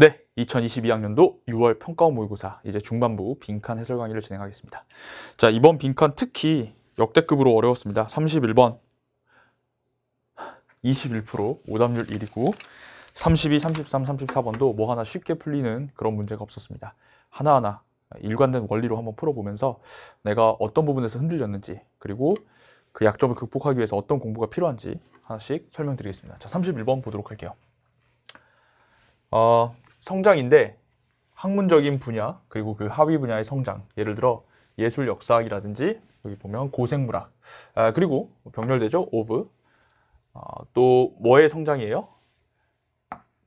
네, 2022학년도 6월 평가원 모의고사 이제 중반부 빈칸 해설 강의를 진행하겠습니다. 자, 이번 빈칸 특히 역대급으로 어려웠습니다. 31번 21% 오답률 1이고 32, 33, 34번도 뭐 하나 쉽게 풀리는 그런 문제가 없었습니다. 하나하나 일관된 원리로 한번 풀어보면서 내가 어떤 부분에서 흔들렸는지 그리고 그 약점을 극복하기 위해서 어떤 공부가 필요한지 하나씩 설명드리겠습니다. 자, 31번 보도록 할게요. 어, 성장인데 학문적인 분야 그리고 그 하위 분야의 성장 예를 들어 예술 역사학이라든지 여기 보면 고생물학 아, 그리고 병렬되죠 오브 아, 또 뭐의 성장이에요?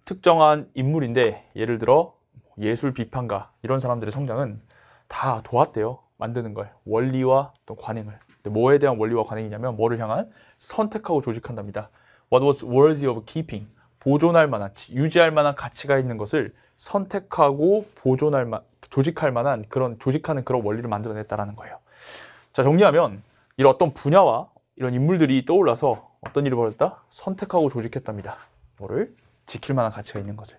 특정한 인물인데 예를 들어 예술 비판가 이런 사람들의 성장은 다 도왔대요 만드는 걸 원리와 또 관행을 뭐에 대한 원리와 관행이냐면 뭐를 향한 선택하고 조직한답니다 What was worthy of keeping 보존할 만한, 유지할 만한 가치가 있는 것을 선택하고 보존할 만, 조직할 만한 그런 조직하는 그런 원리를 만들어냈다라는 거예요. 자, 정리하면 이런 어떤 분야와 이런 인물들이 떠올라서 어떤 일을 벌였다? 선택하고 조직했답니다. 뭐를 지킬 만한 가치가 있는 것을.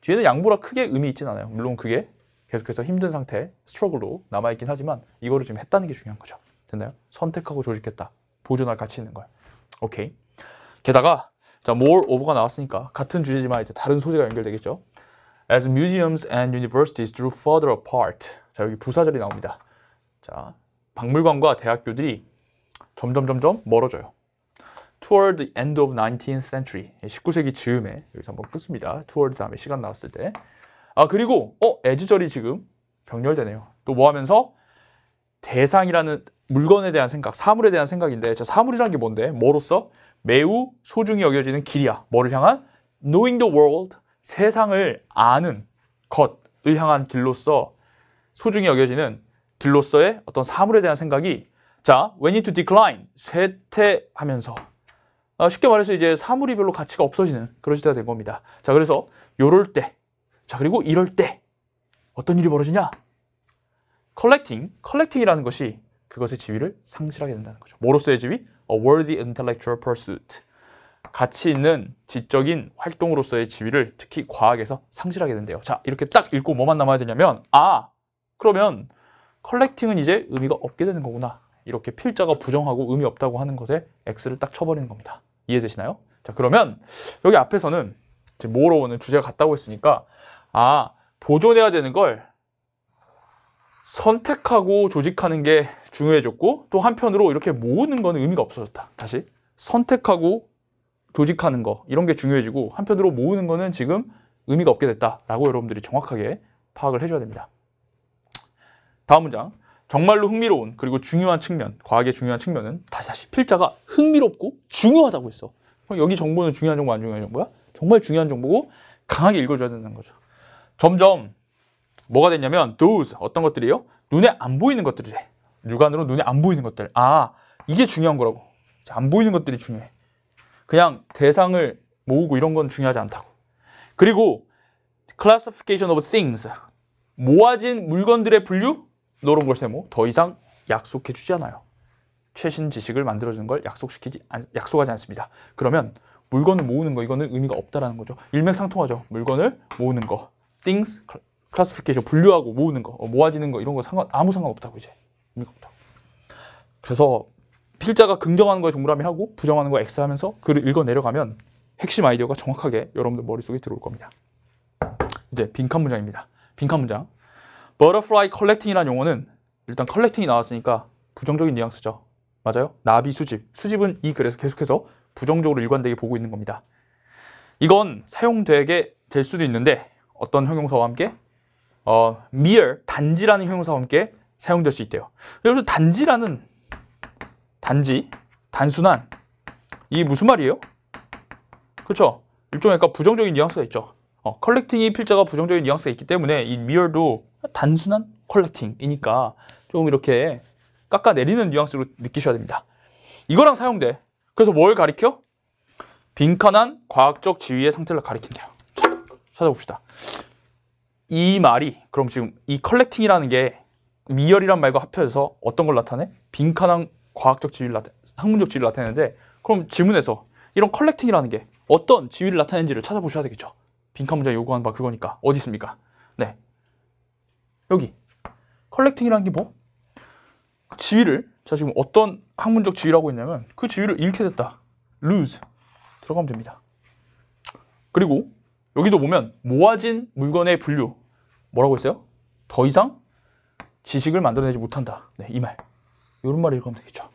뒤에는 양보라 크게 의미 있진 않아요. 물론 그게 계속해서 힘든 상태, 스트러글로 남아있긴 하지만 이거를 지금 했다는 게 중요한 거죠. 됐나요? 선택하고 조직했다. 보존할 가치 있는 걸. 오케이. 게다가 자, more of가 나왔으니까 같은 주제지만 이제 다른 소재가 연결되겠죠. As museums and universities drew further apart. 자, 여기 부사절이 나옵니다. 자, 박물관과 대학교들이 점점 점점 멀어져요. Toward the end of 19th century. 19세기 즈음에 여기서 한번 끊습니다 Toward 다음에 시간 나왔을 때. 아, 그리고 어, 애지절이 지금 병렬되네요. 또 뭐 하면서 대상이라는 물건에 대한 생각, 사물에 대한 생각인데 저 사물이란 게 뭔데? 뭐로써 매우 소중히 여겨지는 길이야. 뭐를 향한? Knowing the world, 세상을 아는 것을 향한 길로서 소중히 여겨지는 길로서의 어떤 사물에 대한 생각이 자, we h n you to decline, 쇠퇴하면서 아, 쉽게 말해서 이제 사물이 별로 가치가 없어지는 그런 시대가 된 겁니다. 자, 그래서 요럴 때, 자, 그리고 이럴 때 어떤 일이 벌어지냐? 컬렉팅, 컬렉팅이라는 것이 그것의 지위를 상실하게 된다는 거죠. 뭐로서의 지위? a worthy intellectual pursuit. 가치 있는 지적인 활동으로서의 지위를 특히 과학에서 상실하게 된대요. 자, 이렇게 딱 읽고 뭐만 남아야 되냐면 아, 그러면 컬렉팅은 이제 의미가 없게 되는 거구나. 이렇게 필자가 부정하고 의미 없다고 하는 것에 X를 딱 쳐버리는 겁니다. 이해되시나요? 자, 그러면 여기 앞에서는 지금 뭐로 오는 주제가 같다고 했으니까 아, 보존해야 되는 걸 선택하고 조직하는 게 중요해졌고 또 한편으로 이렇게 모으는 거는 의미가 없어졌다. 다시 선택하고 조직하는 거 이런 게 중요해지고 한편으로 모으는 거는 지금 의미가 없게 됐다라고 여러분들이 정확하게 파악을 해줘야 됩니다. 다음 문장 정말로 흥미로운 그리고 중요한 측면 과학의 중요한 측면은 다시 다시 필자가 흥미롭고 중요하다고 했어. 그럼 여기 정보는 중요한 정보 안 중요한 정보야? 정말 중요한 정보고 강하게 읽어줘야 되는 거죠. 점점 뭐가 됐냐면 those 어떤 것들이요? 눈에 안 보이는 것들이래. 육안으로 눈에 안 보이는 것들. 아, 이게 중요한 거라고. 안 보이는 것들이 중요해. 그냥 대상을 모으고 이런 건 중요하지 않다고. 그리고 classification of things. 모아진 물건들의 분류? 노런 것에 뭐더 이상 약속해 주지 않아요. 최신 지식을 만들어주는 걸 약속시키지 약속하지 않습니다. 그러면 물건을 모으는 거 이거는 의미가 없다라는 거죠. 일맥상통하죠. 물건을 모으는 거, things, classification 분류하고 모으는 거, 어, 모아지는 거 이런 거 상관 아무 상관 없다고 이제. 겁니다. 그래서 필자가 긍정하는 거에 동그라미 하고 부정하는 거에 X 하면서 글을 읽어 내려가면 핵심 아이디어가 정확하게 여러분들 머릿속에 들어올 겁니다. 이제 빈칸 문장입니다. 빈칸 문장. Butterfly collecting이라는 용어는 일단 collecting이 나왔으니까 부정적인 뉘앙스죠. 맞아요? 나비 수집. 수집은 이 글에서 계속해서 부정적으로 일관되게 보고 있는 겁니다. 이건 사용되게 될 수도 있는데 어떤 형용사와 함께 어, mere, 단지라는 형용사와 함께 사용될 수 있대요. 여러분 단지라는 단지, 단순한 이 무슨 말이에요? 그렇죠? 일종의 아까 부정적인 뉘앙스가 있죠. 어, 컬렉팅이 필자가 부정적인 뉘앙스가 있기 때문에 이 미얼도 단순한 컬렉팅이니까 조금 이렇게 깎아내리는 뉘앙스로 느끼셔야 됩니다. 이거랑 사용돼. 그래서 뭘 가리켜? 빈칸한 과학적 지위의 상태를 가리킨대요. 찾아봅시다. 이 말이 그럼 지금 이 컬렉팅이라는 게 미열이란 말과 합해져서 어떤 걸 나타내? 빈칸한 과학적 지위를 나타, 학문적 지위를 나타내는데 그럼 지문에서 이런 컬렉팅이라는 게 어떤 지위를 나타내는지를 찾아보셔야 되겠죠. 빈칸 문제 요구하는 바 그거니까 어디 있습니까? 네, 여기 컬렉팅이라는 게 뭐? 지위를 자 지금 어떤 학문적 지위라고 했냐면 그 지위를 잃게 됐다. lose 들어가면 됩니다. 그리고 여기도 보면 모아진 물건의 분류 뭐라고 했어요? 더 이상 지식을 만들어내지 못한다. 네, 이 말. 이런 말을 읽으면 되겠죠.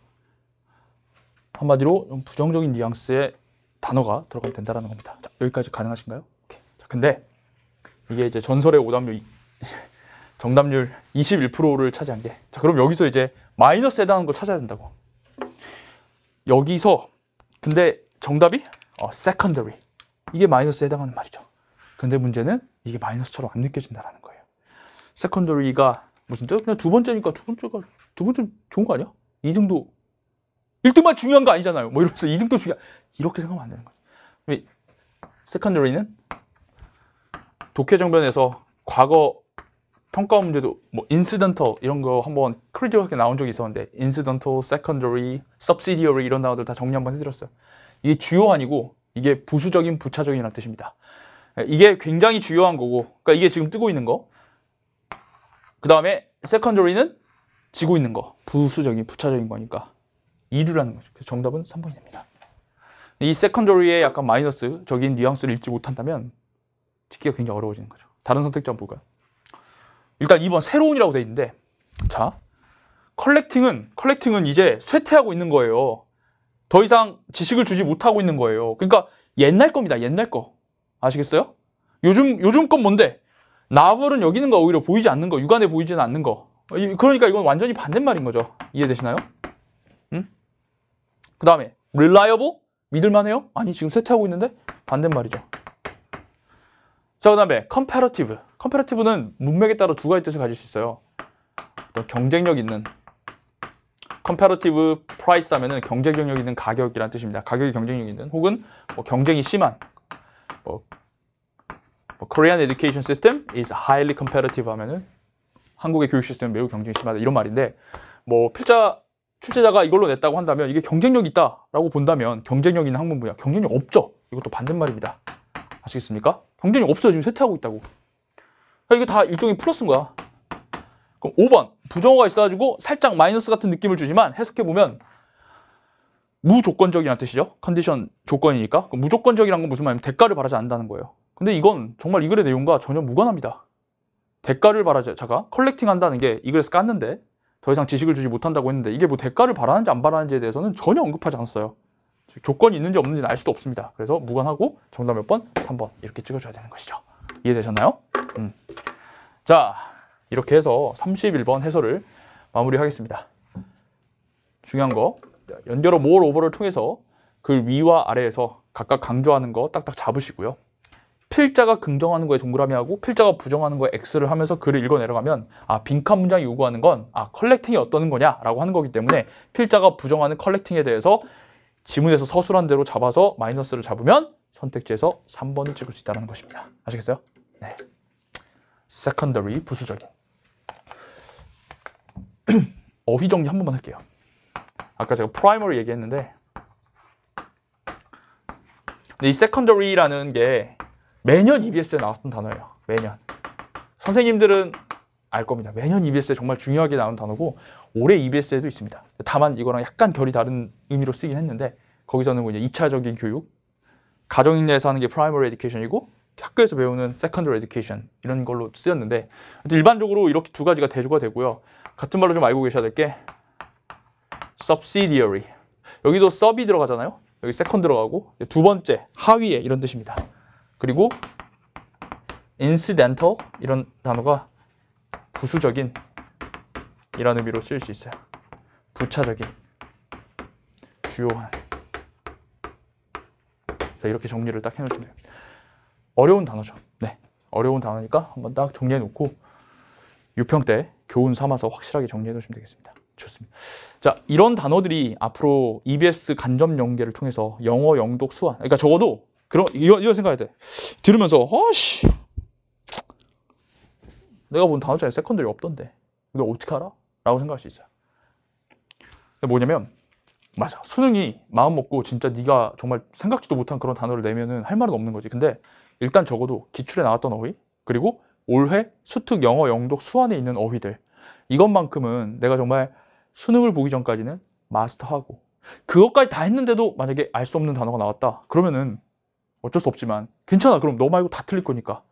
한마디로 부정적인 뉘앙스의 단어가 들어가면 된다라는 겁니다. 자, 여기까지 가능하신가요? 오케이. 자, 근데 이게 이제 전설의 오답률 정답률 21%를 차지한 게. 자, 그럼 여기서 이제 마이너스 에 해당하는 걸 찾아야 된다고. 여기서 근데 정답이 어, secondary. 이게 마이너스에 해당하는 말이죠. 근데 문제는 이게 마이너스처럼 안 느껴진다라는 거예요. secondary가 무슨 뭐 뜻? 그냥 두 번째니까 두 번째가 두 번째 좋은 거 아니야? 2등도 1등만 중요한 거 아니잖아요. 뭐 이러면서 2등도 중요 이렇게 생각하면 안 되는 거죠. 왜 세컨더리는 독해 정변에서 과거 평가 문제도 뭐 인시던터 이런 거 한번 크리티컬하게 나온 적이 있었는데 인시던터, 세컨더리, 섭시디어리 이런 단어들 다 정리 한번 해드렸어요. 이게 주요 아니고 이게 부수적인 부차적인이라는 뜻입니다. 그러니까 이게 굉장히 주요한 거고 그러니까 이게 지금 뜨고 있는 거그 다음에 세컨더리는 지고 있는 거 부수적인 부차적인 거니까 2류라는 거죠. 그래서 정답은 3번이 됩니다. 이 세컨더리의 약간 마이너스 적인 뉘앙스를 읽지 못한다면 듣기가 굉장히 어려워지는 거죠. 다른 선택지 한번 볼까요? 일단 2번 새로운이라고 돼 있는데 자 컬렉팅은 컬렉팅은 이제 쇠퇴하고 있는 거예요. 더 이상 지식을 주지 못하고 있는 거예요. 그러니까 옛날 겁니다. 옛날 거 아시겠어요? 요즘 요즘 건 뭔데? 나홀은 여기 있는 거 오히려 보이지 않는 거, 육안에 보이지는 않는 거. 그러니까 이건 완전히 반대말인 거죠. 이해되시나요? 음? 그 다음에 reliable? 믿을만해요? 아니 지금 세트하고 있는데 반대말이죠. 자, 그 다음에 comparative. comparative는 문맥에 따라 두 가지 뜻을 가질 수 있어요. 경쟁력 있는 comparative price 하면은 경쟁력 있는 가격이라는 뜻입니다. 가격이 경쟁력 있는 혹은 뭐 경쟁이 심한 뭐뭐 Korean education system is highly competitive 하면은 한국의 교육 시스템은 매우 경쟁이 심하다 이런 말인데 뭐 필자 출제자가 이걸로 냈다고 한다면 이게 경쟁력이 있다라고 본다면 경쟁력 있는 학문 분야 경쟁력 없죠 이것도 반대말입니다 아시겠습니까? 경쟁력 없어요 지금 쇠퇴하고 있다고 그러니까 이거다 일종의 플러스인 거야 그럼 5번 부정어가 있어가지고 살짝 마이너스 같은 느낌을 주지만 해석해보면 무조건적이라는 뜻이죠 컨디션 조건이니까 무조건적이란 건 무슨 말이냐면 대가를 바라지 않는다는 거예요 근데 이건 정말 이 글의 내용과 전혀 무관합니다. 대가를 바라죠 자가 컬렉팅 한다는 게 이 글에서 깠는데 더 이상 지식을 주지 못한다고 했는데 이게 뭐 대가를 바라는지 안 바라는지에 대해서는 전혀 언급하지 않았어요. 즉 조건이 있는지 없는지알 수도 없습니다. 그래서 무관하고 정답 몇 번? 3번 이렇게 찍어줘야 되는 것이죠. 이해되셨나요? 음. 자 이렇게 해서 31번 해설을 마무리하겠습니다. 중요한 거 연결어 more over를 통해서 글 위와 아래에서 각각 강조하는 거 딱딱 잡으시고요. 필자가 긍정하는 거에 동그라미하고 필자가 부정하는 거에 X를 하면서 글을 읽어 내려가면 아 빈칸 문장이 요구하는 건 아 컬렉팅이 어떤 거냐라고 하는 거기 때문에 필자가 부정하는 컬렉팅에 대해서 지문에서 서술한 대로 잡아서 마이너스를 잡으면 선택지에서 3번을 찍을 수 있다는 것입니다. 아시겠어요? 네. secondary 부수적인 어휘 정리 한 번만 할게요. 아까 제가 프라이머를 얘기했는데 근데 이 secondary라는 게 매년 EBS에 나왔던 단어예요. 매년. 선생님들은 알 겁니다. 매년 EBS에 정말 중요하게 나오는 단어고 올해 EBS에도 있습니다. 다만 이거랑 약간 결이 다른 의미로 쓰긴 했는데 거기서는 뭐 이제 2차적인 교육, 가정 내에서 하는 게프라이머 a r y e d u 이고 학교에서 배우는 세컨 c o n d a r y 이런 걸로 쓰였는데 일반적으로 이렇게 두 가지가 대조가 되고요. 같은 말로 좀 알고 계셔야 될 게 subsidiary 여기도 sub이 들어가잖아요. 여기 second 들어가고 두 번째, 하위에 이런 뜻입니다. 그리고 incidental 이런 단어가 부수적인 이런 의미로 쓰일 수 있어요. 부차적인, 주요한. 자, 이렇게 정리를 딱 해놓으시면 됩니다. 어려운 단어죠. 네, 어려운 단어니까 한번 딱 정리해놓고 유평 때 교훈 삼아서 확실하게 정리해놓으시면 되겠습니다. 좋습니다. 자, 이런 단어들이 앞으로 EBS 간접 연계를 통해서 영어 영독 수완, 그러니까 적어도 그런 이거, 이거 생각해야 돼. 들으면서 어씨 내가 본 다음 주에 세컨드리 없던데 이거 어떻게 알아? 라고 생각할 수 있어요. 뭐냐면 맞아 수능이 마음 먹고 진짜 네가 정말 생각지도 못한 그런 단어를 내면은 할 말은 없는 거지. 근데 일단 적어도 기출에 나왔던 어휘 그리고 올해 수특 영어 영독 수안에 있는 어휘들 이것만큼은 내가 정말 수능을 보기 전까지는 마스터하고 그것까지 다 했는데도 만약에 알 수 없는 단어가 나왔다 그러면은 어쩔 수 없지만 괜찮아 그럼 너 말고 다 틀릴 거니까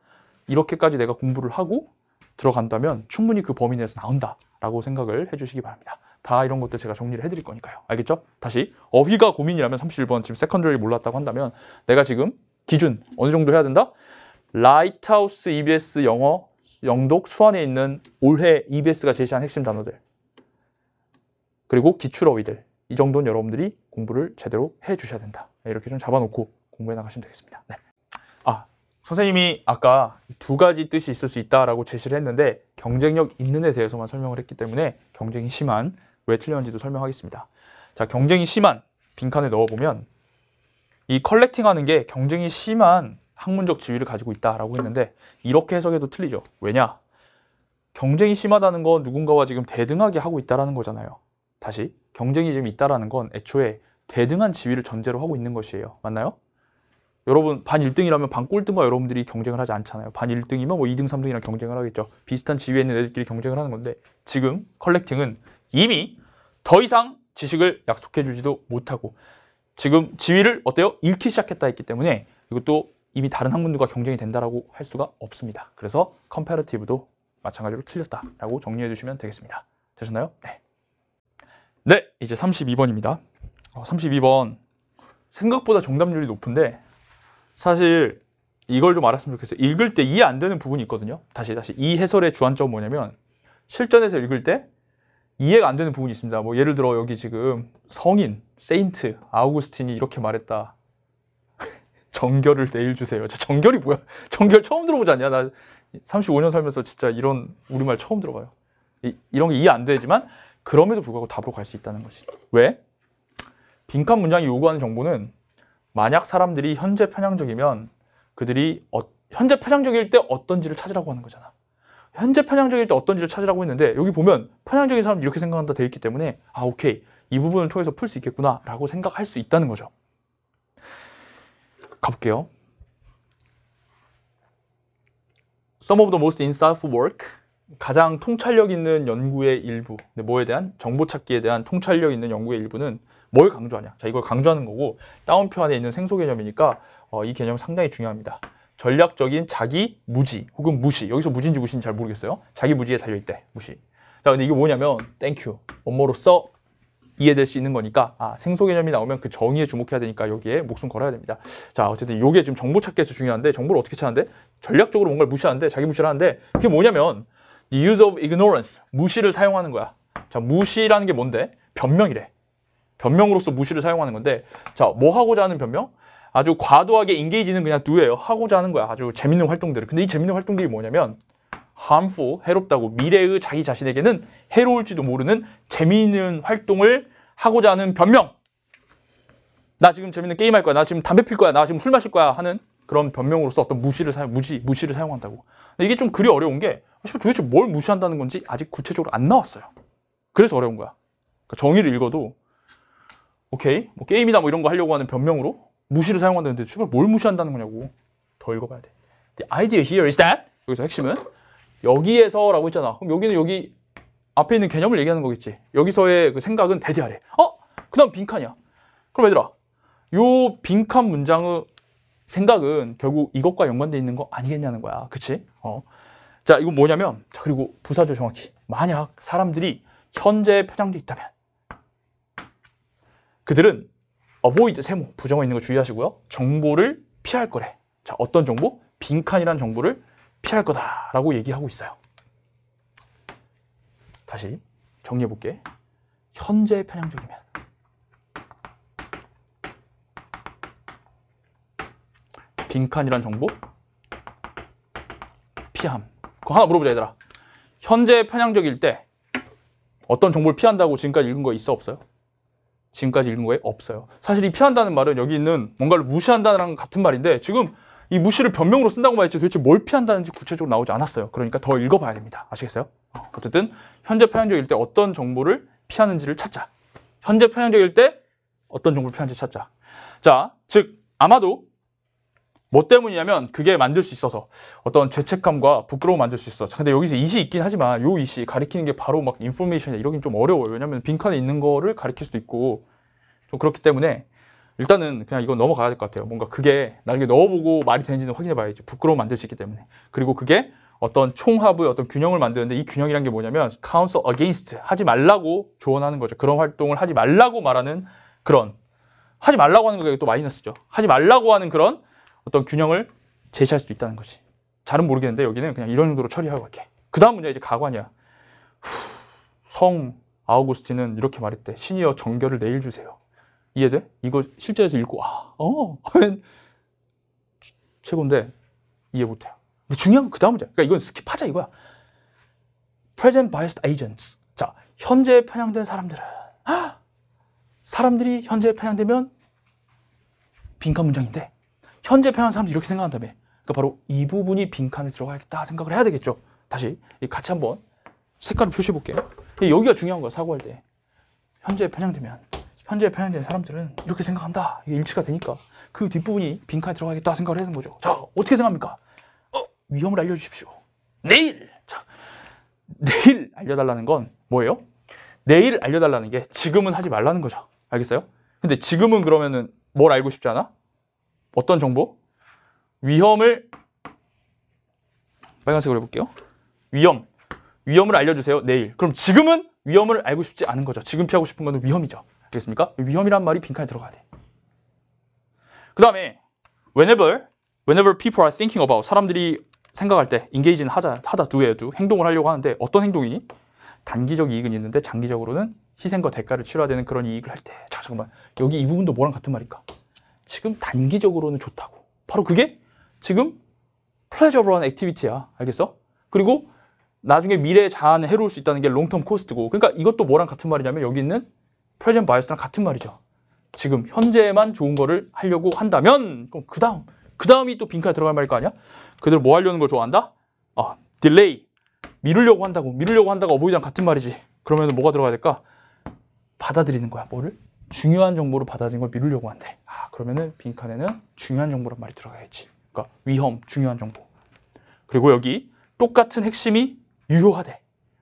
이렇게까지 내가 공부를 하고 들어간다면 충분히 그 범위 내에서 나온다 라고 생각을 해주시기 바랍니다 다 이런 것들 제가 정리를 해드릴 거니까요 알겠죠? 다시 어휘가 고민이라면 31번 지금 세컨드리 몰랐다고 한다면 내가 지금 기준 어느 정도 해야 된다? 라이트하우스 EBS 영어 영독 수완에 있는 올해 EBS가 제시한 핵심 단어들 그리고 기출 어휘들 이 정도는 여러분들이 공부를 제대로 해주셔야 된다 이렇게 좀 잡아놓고 공부해 나가시면 되겠습니다. 네. 아, 선생님이 아까 두 가지 뜻이 있을 수 있다라고 제시를 했는데 경쟁력 있는 에 대해서만 설명을 했기 때문에 경쟁이 심한 왜 틀렸는지도 설명하겠습니다. 자, 경쟁이 심한 빈칸에 넣어보면 이 컬렉팅하는 게 경쟁이 심한 학문적 지위를 가지고 있다라고 했는데 이렇게 해석해도 틀리죠. 왜냐? 경쟁이 심하다는 건 누군가와 지금 대등하게 하고 있다라는 거잖아요. 다시 경쟁이 지금 있다라는 건 애초에 대등한 지위를 전제로 하고 있는 것이에요. 맞나요? 여러분 반 1등이라면 반 꼴등과 여러분들이 경쟁을 하지 않잖아요. 반 1등이면 뭐 2등, 3등이랑 경쟁을 하겠죠. 비슷한 지위에 있는 애들끼리 경쟁을 하는 건데 지금 컬렉팅은 이미 더 이상 지식을 약속해 주지도 못하고 지금 지위를 어때요? 잃기 시작했다 했기 때문에 이것도 이미 다른 학문들과 경쟁이 된다고할 수가 없습니다. 그래서 컴패러티브도 마찬가지로 틀렸다라고 정리해 주시면 되겠습니다. 되셨나요? 네. 네, 이제 32번입니다. 어, 32번 생각보다 정답률이 높은데 사실 이걸 좀 알았으면 좋겠어요. 읽을 때 이해 안 되는 부분이 있거든요. 다시 다시 이 해설의 주안점 뭐냐면 실전에서 읽을 때 이해가 안 되는 부분이 있습니다. 뭐 예를 들어 여기 지금 성인, 세인트, 아우구스틴이 이렇게 말했다. 정결을 내일 주세요. 정결이 뭐야? 정결 처음 들어보지 않냐? 나 35년 살면서 진짜 이런 우리말 처음 들어봐요. 이, 이런 게 이해 안 되지만 그럼에도 불구하고 답으로 갈 수 있다는 것이. 왜? 빈칸 문장이 요구하는 정보는 만약 사람들이 현재 편향적이면 그들이 어, 현재 편향적일 때 어떤지를 찾으라고 하는 거잖아. 현재 편향적일 때 어떤지를 찾으라고 했는데 여기 보면 편향적인 사람 이렇게 생각한다 되어 있기 때문에 아 오케이 이 부분을 통해서 풀 수 있겠구나 라고 생각할 수 있다는 거죠. 가볼게요. Some of the most insightful work 가장 통찰력 있는 연구의 일부, 뭐에 대한 정보 찾기에 대한 통찰력 있는 연구의 일부는 뭘 강조하냐. 자, 이걸 강조하는 거고 다운표 안에 있는 생소 개념이니까 어, 이 개념 상당히 중요합니다. 전략적인 자기 무지 혹은 무시. 여기서 무지인지 무시인지 잘 모르겠어요. 자기 무지에 달려있대. 무시. 자, 근데 이게 뭐냐면 땡큐. 업무로서 이해될 수 있는 거니까 아, 생소 개념이 나오면 그 정의에 주목해야 되니까 여기에 목숨 걸어야 됩니다. 자, 어쨌든 이게 지금 정보 찾기에서 중요한데 정보를 어떻게 찾는데? 전략적으로 뭔가를 무시하는데 자기 무시를 하는데 그게 뭐냐면 use of ignorance, 무시를 사용하는 거야. 자, 무시라는 게 뭔데? 변명이래. 변명으로서 무시를 사용하는 건데 자, 뭐 하고자 하는 변명? 아주 과도하게 인게이지는 그냥 두예요. 하고자 하는 거야. 아주 재밌는 활동들을. 근데 이 재밌는 활동들이 뭐냐면 harmful, 해롭다고 미래의 자기 자신에게는 해로울지도 모르는 재미있는 활동을 하고자 하는 변명. 나 지금 재밌는 게임 할 거야. 나 지금 담배 필 거야. 나 지금 술 마실 거야 하는 그런 변명으로서 어떤 무시를 사용, 무지, 무시를 사용한다고. 이게 좀 그리 어려운 게 도대체 뭘 무시한다는 건지 아직 구체적으로 안 나왔어요. 그래서 어려운 거야. 그러니까 정의를 읽어도 오케이, 뭐 게임이다 뭐 이런 거 하려고 하는 변명으로 무시를 사용한다는데 제발 뭘 무시한다는 거냐고 더 읽어봐야 돼. The idea here is that 여기서 핵심은 여기에서라고 했잖아. 그럼 여기는 여기 앞에 있는 개념을 얘기하는 거겠지. 여기서의 그 생각은 대대하래. 어? 그다음 빈칸이야. 그럼 얘들아, 요 빈칸 문장을 생각은 결국 이것과 연관되어 있는 거 아니겠냐는 거야. 그치? 어. 자, 이건 뭐냐면, 자, 그리고 부사죠, 정확히. 만약 사람들이 현재 편향돼 있다면, 그들은 avoid, 세모, 부정어 있는 거 주의하시고요. 정보를 피할 거래. 자, 어떤 정보? 빈칸이란 정보를 피할 거다라고 얘기하고 있어요. 다시 정리해 볼게. 현재 편향적이면 빈칸이란 정보 피함 그거 하나 물어보자 얘들아 현재 편향적일 때 어떤 정보를 피한다고 지금까지 읽은 거 있어 없어요? 지금까지 읽은 거에 없어요 사실 이 피한다는 말은 여기 있는 뭔가를 무시한다는 같은 말인데 지금 이 무시를 변명으로 쓴다고말 했지 도대체 뭘 피한다는지 구체적으로 나오지 않았어요 그러니까 더 읽어봐야 됩니다 아시겠어요? 어쨌든 현재 편향적일 때 어떤 정보를 피하는지를 찾자 현재 편향적일 때 어떤 정보를 피하는지 찾자 자, 즉 아마도 뭐 때문이냐면 그게 만들 수 있어서 어떤 죄책감과 부끄러움 만들 수 있어. 근데 여기서 이시 있긴 하지만 요 이시 가리키는 게 바로 막 인포메이션이야 이러긴 좀 어려워요. 왜냐면 빈칸에 있는 거를 가리킬 수도 있고 좀 그렇기 때문에 일단은 그냥 이건 넘어가야 될 것 같아요. 뭔가 그게 나중에 넣어보고 말이 되는지는 확인해 봐야지. 부끄러움 만들 수 있기 때문에. 그리고 그게 어떤 총합의 어떤 균형을 만드는데 이 균형이란 게 뭐냐면 counsel against 하지 말라고 조언하는 거죠. 그런 활동을 하지 말라고 말하는 그런 하지 말라고 하는 게 또 마이너스죠. 하지 말라고 하는 그런 어떤 균형을 제시할 수도 있다는 거지. 잘은 모르겠는데 여기는 그냥 이런 정도로 처리하고 갈게그 다음 문제 이제 가관이야. 후, 성 아우구스틴은 이렇게 말했대. 신이여 정결을 내일 주세요. 이해돼? 이거 실제에서 읽고 아, 어, 하면 최고인데 이해 못해요. 근데 중요한 건 그 다음 문제. 그러니까 이건 스킵하자 이거야. Present biased agents. 자, 현재 편향된 사람들은 헉! 아! 사람들이 현재 편향되면 빈칸 문장인데 현재 표한 사람들이 이렇게 생각한다며 그러니까 바로 이 부분이 빈칸에 들어가야겠다 생각을 해야 되겠죠 다시 같이 한번 색깔을 표시해 볼게요 여기가 중요한 거야 사고할 때 현재 편향되면 현재 편향된 사람들은 이렇게 생각한다 이게 일치가 되니까 그 뒷부분이 빈칸에 들어가야겠다 생각을 해야 되는 거죠 자 어떻게 생각합니까? 어, 위험을 알려주십시오 내일! 자, 내일 알려달라는 건 뭐예요? 내일 알려달라는 게 지금은 하지 말라는 거죠 알겠어요? 근데 지금은 그러면은 뭘 알고 싶지 않아? 어떤 정보? 위험을 빨간색으로 해볼게요. 위험. 위험을 알려주세요. 내일. 그럼 지금은 위험을 알고 싶지 않은 거죠. 지금 피하고 싶은 건 위험이죠. 알겠습니까? 위험이란 말이 빈칸에 들어가야 돼. 그 다음에 whenever, whenever people are thinking about 사람들이 생각할 때 engage는 하자, 하다, 두 o 예요 d 행동을 하려고 하는데 어떤 행동이니? 단기적 이익은 있는데 장기적으로는 희생과 대가를 치러야 되는 그런 이익을 할 때. 자, 잠깐만. 여기 이 부분도 뭐랑 같은 말일까? 지금 단기적으로는 좋다고. 바로 그게 지금 플레저블한 액티비티야. 알겠어? 그리고 나중에 미래에 자아는 해로울 수 있다는 게 롱텀 코스트고. 그러니까 이것도 뭐랑 같은 말이냐면 여기 있는 프레젠 바이어스랑 같은 말이죠. 지금 현재만 에 좋은 거를 하려고 한다면 그럼 그 다음 그 다음이 또 빈칸에 들어갈 말일 거 아니야? 그들 뭐 하려는 걸 좋아한다? 아 딜레이 미루려고 한다고 미루려고 한다가 어보이랑 같은 말이지. 그러면 뭐가 들어가야 될까? 받아들이는 거야. 뭐를? 중요한 정보를 받아들이는 걸 미루려고 한대. 그러면은 빈칸에는 중요한 정보란 말이 들어가야지. 그러니까 위험, 중요한 정보. 그리고 여기 똑같은 핵심이 유효하대.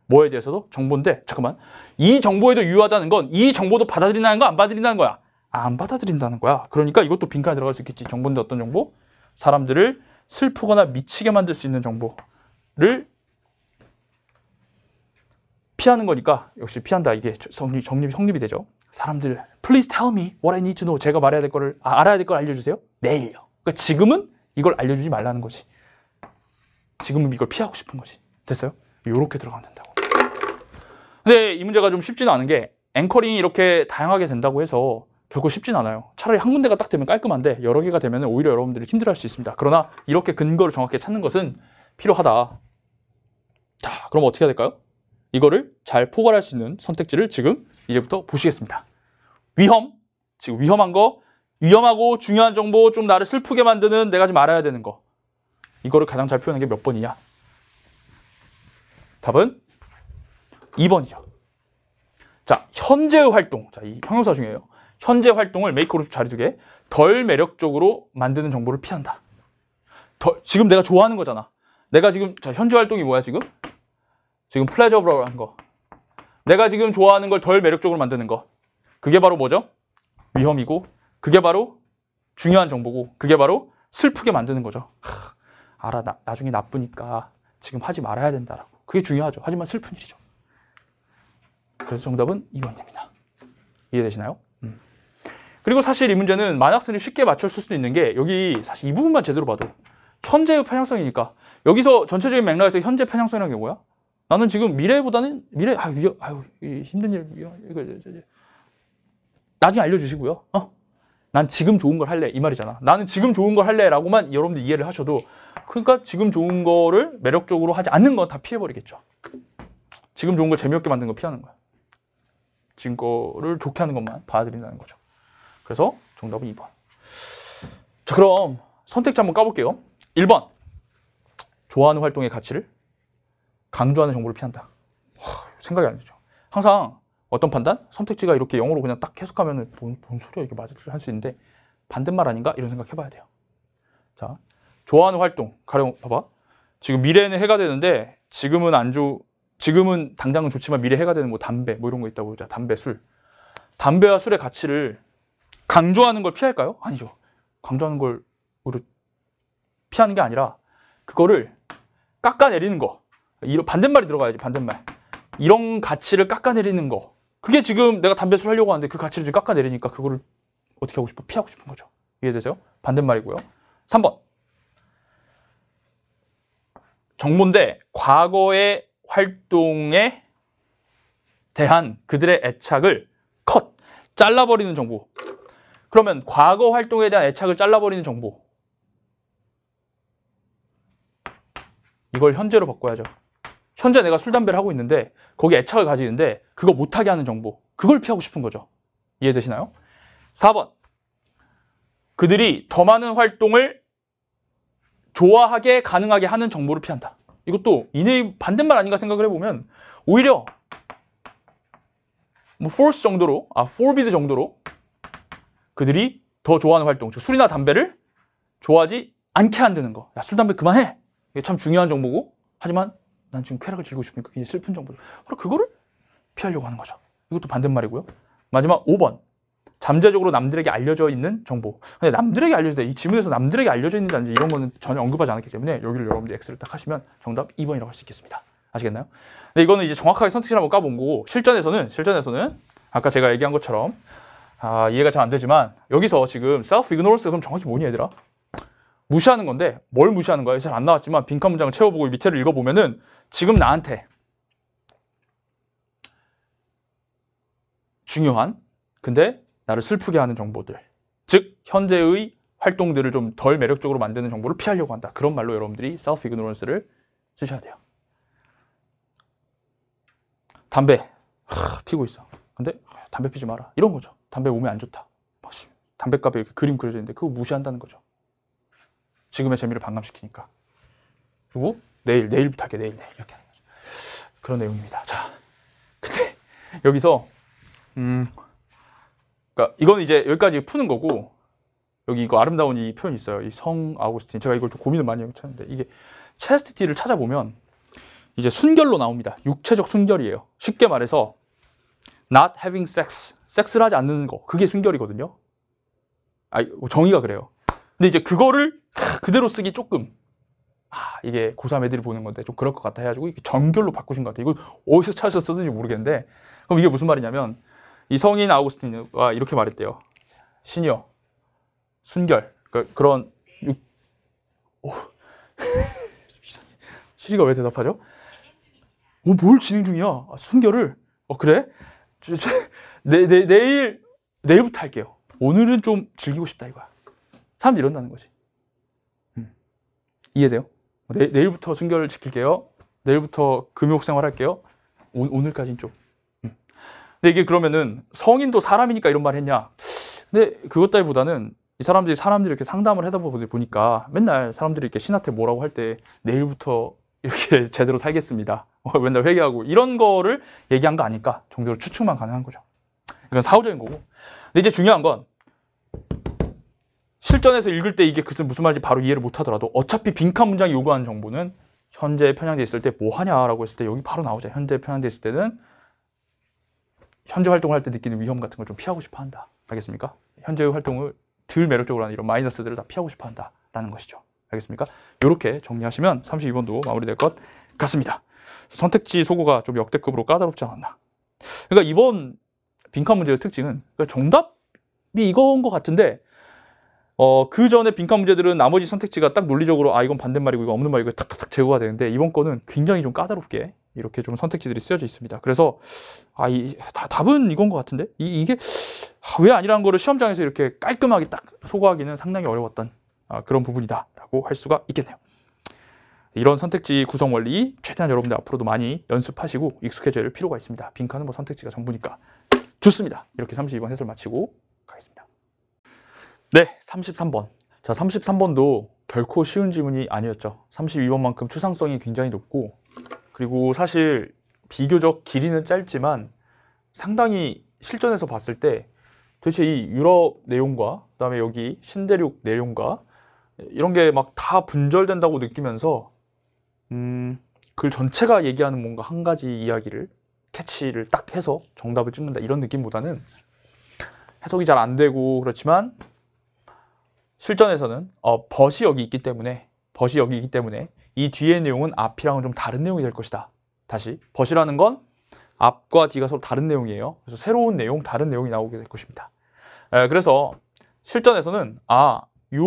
뭐에 대해서도 정보인데 잠깐만 이 정보에도 유효하다는 건 이 정보도 받아들인다는 거 안 받아들인다는 거야? 안 받아들인다는 거야. 그러니까 이것도 빈칸에 들어갈 수 있겠지. 정보인데 어떤 정보? 사람들을 슬프거나 미치게 만들 수 있는 정보를 피하는 거니까 역시 피한다. 이게 정립, 정립, 성립이 되죠. 사람들 please tell me what I need to know. 제가 말해야 될 거를 아, 알아야 될 걸 알려주세요. 내일요. 그러니까 지금은 이걸 알려주지 말라는 거지. 지금은 이걸 피하고 싶은 거지. 됐어요? 이렇게 들어가면 된다고. 근데 이 문제가 좀 쉽지는 않은 게 앵커링이 이렇게 다양하게 된다고 해서 결코 쉽진 않아요. 차라리 한 군데가 딱 되면 깔끔한데 여러 개가 되면 오히려 여러분들이 힘들어할 수 있습니다. 그러나 이렇게 근거를 정확히 찾는 것은 필요하다. 자, 그럼 어떻게 해야 될까요? 이거를 잘 포괄할 수 있는 선택지를 지금 이제부터 보시겠습니다. 위험, 지금 위험한 거, 위험하고 중요한 정보, 좀 나를 슬프게 만드는 내가 좀 알아야 되는 거. 이거를 가장 잘 표현한 게 몇 번이냐? 답은 2번이죠. 자, 현재의 활동. 자, 이 형용사 중에요. 현재 활동을 메이커로 자리 두게 덜 매력적으로 만드는 정보를 피한다. 덜, 지금 내가 좋아하는 거잖아. 내가 지금 자 현재 활동이 뭐야 지금? 지금 플레저블한 거. 내가 지금 좋아하는 걸 덜 매력적으로 만드는 거. 그게 바로 뭐죠? 위험이고 그게 바로 중요한 정보고 그게 바로 슬프게 만드는 거죠. 하, 알아, 나, 나중에 나쁘니까 지금 하지 말아야 된다라고. 그게 중요하죠. 하지만 슬픈 일이죠. 그래서 정답은 2번이 됩니다. 이해되시나요? 음. 그리고 사실 이 문제는 만학생이 쉽게 맞출 수도 있는 게 여기 사실 이 부분만 제대로 봐도 현재의 편향성이니까 여기서 전체적인 맥락에서 현재 편향성이라는 게 뭐야? 나는 지금 미래보다는 미래 아 위험, 아유 힘든 일 위험, 이거, 이거, 이제 나중에 알려주시고요. 어? 난 지금 좋은 걸 할래 이 말이잖아. 나는 지금 좋은 걸 할래라고만 여러분들 이해를 하셔도 그러니까 지금 좋은 거를 매력적으로 하지 않는 건 다 피해버리겠죠. 지금 좋은 걸 재미없게 만든 거 피하는 거야. 지금 거를 좋게 하는 것만 봐드린다는 거죠. 그래서 정답은 2번. 자 그럼 선택지 한번 까볼게요. 1번 좋아하는 활동의 가치를 강조하는 정보를 피한다. 생각이 안 되죠. 항상 어떤 판단? 선택지가 이렇게 영어로 그냥 딱 해석하면 뭔, 뭔 소리야 이게 맞을 줄할수 있는데 반대말 아닌가? 이런 생각 해봐야 돼요. 자, 좋아하는 활동. 가령 봐봐. 지금 미래에는 해가 되는데 지금은 안 좋, 지금은 당장은 좋지만 미래 해가 되는 뭐 담배 뭐 이런 거 있다고 보자. 담배, 술. 담배와 술의 가치를 강조하는 걸 피할까요? 아니죠. 강조하는 걸 피하는 게 아니라 그거를 깎아내리는 거. 이런 반대말이 들어가야지 반대말 이런 가치를 깎아내리는 거 그게 지금 내가 담배 술 하려고 하는데 그 가치를 지금 깎아내리니까 그거를 어떻게 하고 싶어? 피하고 싶은 거죠 이해되세요? 반대말이고요 3번 정모대 과거의 활동에 대한 그들의 애착을 컷! 잘라버리는 정보 그러면 과거 활동에 대한 애착을 잘라버리는 정보 이걸 현재로 바꿔야죠 현재 내가 술, 담배를 하고 있는데 거기 애착을 가지는데 그거 못하게 하는 정보 그걸 피하고 싶은 거죠 이해되시나요? 4번 그들이 더 많은 활동을 좋아하게 가능하게 하는 정보를 피한다 이것도 이내 반대말 아닌가 생각을 해보면 오히려 뭐 force 정도로 아 forbid 정도로 그들이 더 좋아하는 활동 즉 술이나 담배를 좋아하지 않게 한다는 거야 술 담배 그만해 이게 참 중요한 정보고 하지만 난 지금 쾌락을 즐기고 싶으니까 굉장히 슬픈 정보죠. 바로 그거를 피하려고 하는 거죠. 이것도 반대말이고요. 마지막 5번. 잠재적으로 남들에게 알려져 있는 정보. 근데 남들에게 알려져 이 지문에서 남들에게 알려져 있는지 아닌지 이런 거는 전혀 언급하지 않았기 때문에 여기를 여러분들이 X를 딱 하시면 정답 2번이라고 할 수 있겠습니다. 아시겠나요? 근데 이거는 이제 정확하게 선택지를 한번 까본 거고 실전에서는 실전에서는 아까 제가 얘기한 것처럼 아, 이해가 잘 안 되지만 여기서 지금 self ignorance가 그럼 정확히 뭐니 얘들아? 무시하는 건데 뭘 무시하는 거야? 잘 안 나왔지만 빈칸 문장을 채워보고 밑에를 읽어보면은 지금 나한테 중요한 근데 나를 슬프게 하는 정보들 즉 현재의 활동들을 좀 덜 매력적으로 만드는 정보를 피하려고 한다. 그런 말로 여러분들이 self ignorance를 쓰셔야 돼요. 담배 하, 피고 있어. 근데 담배 피지 마라. 이런 거죠. 담배 몸에 안 좋다. 담배갑에 이렇게 그림 그려져 있는데 그거 무시한다는 거죠. 지금의 재미를 반감시키니까. 그리고 내일, 내일 부터 하게, 내일, 내일. 이렇게 하는 거죠. 그런 내용입니다. 자, 근데 여기서, 음, 그니까 이건 이제 여기까지 푸는 거고, 여기 이거 아름다운 이 표현이 있어요. 이 성 아우구스틴. 제가 이걸 좀 고민을 많이 했는데, 이게 체스티티를 찾아보면, 이제 순결로 나옵니다. 육체적 순결이에요. 쉽게 말해서, not having sex. 섹스를 하지 않는 거. 그게 순결이거든요. 아, 정의가 그래요. 근데 이제 그거를 그대로 쓰기 조금 아, 이게 고3 애들이 보는 건데 좀 그럴 것 같아 해가지고 이게 렇 정결로 바꾸신 것 같아요. 이걸 어디서 찾으셨는지 모르겠는데 그럼 이게 무슨 말이냐면 이 성인 아우구스틴과 이렇게 말했대요. 신여, 순결, 그러니까 그런 육... 시리가 왜 대답하죠? 어, 뭘 진행 중이야? 아, 순결을? 어, 그래? 저, 저, 내, 내, 내일, 내일부터 할게요. 오늘은 좀 즐기고 싶다 이거야. 사람들이 이런다는 거지. 이해돼요? 내, 네, 내일부터 순결을 지킬게요. 내일부터 금욕 생활할게요. 오, 오늘까지는 좀. 음. 근데 이게 그러면은 성인도 사람이니까 이런 말 했냐? 근데 그것 따위보다는 이 사람들이 사람들이 이렇게 상담을 하다 보니까 맨날 사람들이 이렇게 신한테 뭐라고 할 때 내일부터 이렇게 제대로 살겠습니다. 뭐 맨날 회개하고 이런 거를 얘기한 거 아닐까 정도로 추측만 가능한 거죠. 이건 사후적인 거고. 근데 이제 중요한 건 실전에서 읽을 때 이게 글쎄 무슨 말인지 바로 이해를 못하더라도 어차피 빈칸 문장이 요구하는 정보는 현재 편향돼 있을 때 뭐 하냐라고 했을 때 여기 바로 나오죠. 현재 편향돼 있을 때는 현재 활동을 할 때 느끼는 위험 같은 걸 좀 피하고 싶어 한다. 알겠습니까? 현재의 활동을 덜 매력적으로 하는 이런 마이너스들을 다 피하고 싶어 한다라는 것이죠. 알겠습니까? 이렇게 정리하시면 32번도 마무리될 것 같습니다. 선택지 소고가 좀 역대급으로 까다롭지 않았나. 그러니까 이번 빈칸 문제의 특징은 그러니까 정답이 이건 것 같은데 어, 그 전에 빈칸 문제들은 나머지 선택지가 딱 논리적으로 아 이건 반대말이고 이거 없는 말이고 탁탁탁 제거가 되는데 이번 거는 굉장히 좀 까다롭게 이렇게 좀 선택지들이 쓰여져 있습니다. 그래서 아, 이, 다, 답은 이건 것 같은데 이, 이게 아, 왜 아니라는 거를 시험장에서 이렇게 깔끔하게 딱 소거하기는 상당히 어려웠던 아, 그런 부분이다라고 할 수가 있겠네요. 이런 선택지 구성 원리 최대한 여러분들 앞으로도 많이 연습하시고 익숙해져야할 필요가 있습니다. 빈칸은 뭐 선택지가 전부니까 좋습니다. 이렇게 32번 해설 마치고 가겠습니다. 네, 33번. 자, 33번도 결코 쉬운 질문이 아니었죠. 32번만큼 추상성이 굉장히 높고 그리고 사실 비교적 길이는 짧지만 상당히 실전에서 봤을 때 도대체 이 유럽 내용과 그다음에 여기 신대륙 내용과 이런 게 막 다 분절된다고 느끼면서 음, 글 전체가 얘기하는 뭔가 한 가지 이야기를 캐치를 딱 해서 정답을 찍는다 이런 느낌보다는 해석이 잘 안 되고 그렇지만 실전에서는 어, 벗이 여기 있기 때문에 버시 여기 있기 때문에 이 뒤의 내용은 앞이랑은 좀 다른 내용이 될 것이다. 다시 버시라는건 앞과 뒤가 서로 다른 내용이에요. 그래서 새로운 내용, 다른 내용이 나오게 될 것입니다. 에, 그래서 실전에서는 아, 요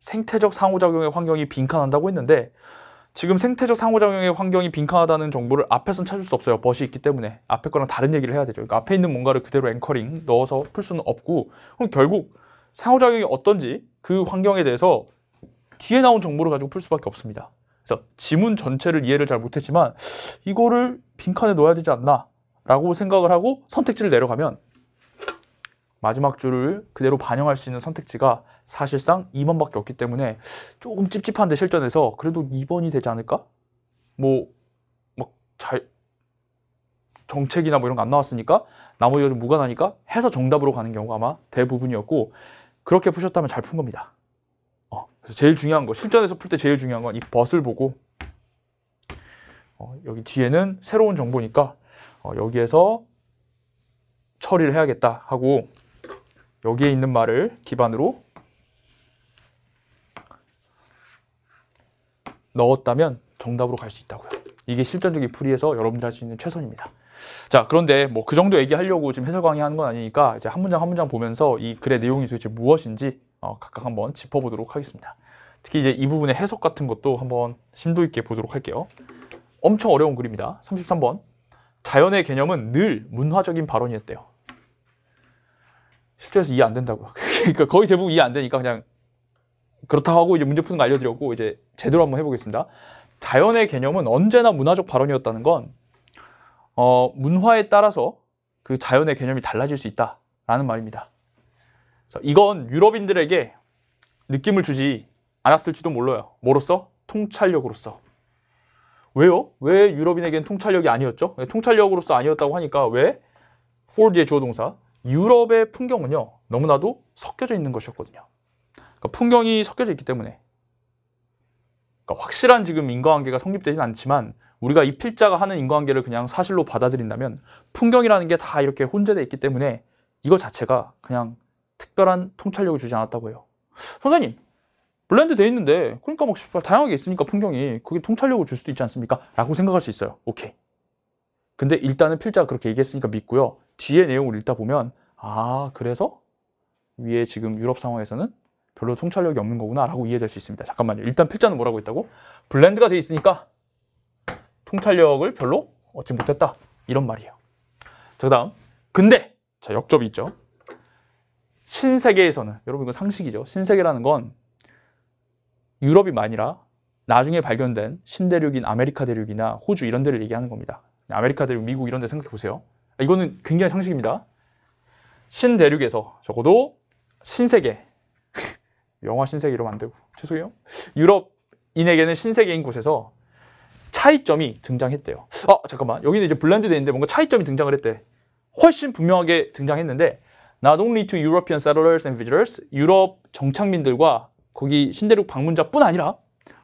생태적 상호작용의 환경이 빈칸한다고 했는데 지금 생태적 상호작용의 환경이 빈칸하다는 정보를 앞에선 찾을 수 없어요. 버시 있기 때문에 앞에 거랑 다른 얘기를 해야 되죠. 그러니까 앞에 있는 뭔가를 그대로 앵커링 넣어서 풀 수는 없고 그럼 결국 상호작용이 어떤지 그 환경에 대해서 뒤에 나온 정보를 가지고 풀 수밖에 없습니다. 그래서 지문 전체를 이해를 잘 못했지만 이거를 빈칸에 넣어야 되지 않나 라고 생각을 하고 선택지를 내려가면 마지막 줄을 그대로 반영할 수 있는 선택지가 사실상 2번밖에 없기 때문에 조금 찝찝한데 실전에서 그래도 2번이 되지 않을까? 뭐막잘 정책이나 뭐 이런 거 안 나왔으니까 나머지가 좀 무관하니까 해서 정답으로 가는 경우가 아마 대부분이었고 그렇게 푸셨다면 잘 푼 겁니다. 어, 그래서 제일 중요한 거, 실전에서 풀 때 제일 중요한 건이 벗을 보고 어, 여기 뒤에는 새로운 정보니까 어, 여기에서 처리를 해야겠다 하고 여기에 있는 말을 기반으로 넣었다면 정답으로 갈 수 있다고요. 이게 실전적인 풀이에서 여러분들 할 수 있는 최선입니다. 자, 그런데 뭐 그 정도 얘기하려고 지금 해설 강의하는 건 아니니까 이제 한 문장 한 문장 보면서 이 글의 내용이 도대체 무엇인지 어, 각각 한번 짚어보도록 하겠습니다. 특히 이제 이 부분의 해석 같은 것도 한번 심도 있게 보도록 할게요. 엄청 어려운 글입니다. 33번. 자연의 개념은 늘 문화적인 발언이었대요. 실제에서 이해 안된다고 그러니까 거의 대부분 이해 안 되니까 그냥 그렇다고 하고 이제 문제 푸는 거 알려드렸고 이제 제대로 한번 해보겠습니다. 자연의 개념은 언제나 문화적 발언이었다는 건 어, 문화에 따라서 그 자연의 개념이 달라질 수 있다라는 말입니다. 이건 유럽인들에게 느낌을 주지 않았을지도 몰라요. 뭐로써? 통찰력으로서. 왜요? 왜 유럽인에겐 통찰력이 아니었죠? 네, 통찰력으로서 아니었다고 하니까 왜? 폴드의 주어 동사. 유럽의 풍경은요. 너무나도 섞여져 있는 것이었거든요. 그러니까 풍경이 섞여져 있기 때문에. 그러니까 확실한 지금 인과관계가 성립되진 않지만 우리가 이 필자가 하는 인과관계를 그냥 사실로 받아들인다면 풍경이라는 게 다 이렇게 혼재되어 있기 때문에 이거 자체가 그냥 특별한 통찰력을 주지 않았다고 해요. 선생님, 블렌드 돼 있는데 그러니까 막 다양하게 있으니까 풍경이 그게 통찰력을 줄 수도 있지 않습니까? 라고 생각할 수 있어요. 오케이. 근데 일단은 필자가 그렇게 얘기했으니까 믿고요. 뒤에 내용을 읽다 보면 아 그래서 위에 지금 유럽 상황에서는 별로 통찰력이 없는 거구나 라고 이해될 수 있습니다. 잠깐만요. 일단 필자는 뭐라고 했다고? 블렌드가 돼 있으니까 통찰력을 별로 얻지 못했다. 이런 말이에요. 자, 그 다음. 근데, 자, 역접이 있죠. 신세계에서는, 여러분 이건 상식이죠. 신세계라는 건 유럽이 아니라 나중에 발견된 신대륙인 아메리카 대륙이나 호주 이런 데를 얘기하는 겁니다. 아메리카 대륙, 미국 이런 데 생각해 보세요. 아, 이거는 굉장히 상식입니다. 신대륙에서 적어도 신세계, 영화 신세계로 만들고 죄송해요. 유럽인에게는 신세계인 곳에서 차이점이 등장했대요. 아, 잠깐만. 여기는 이제 블렌드 되 있는데 뭔가 차이점이 등장을 했대. 훨씬 분명하게 등장했는데 Not only to European settlers and visitors, 유럽 정착민들과 거기 신대륙 방문자뿐 아니라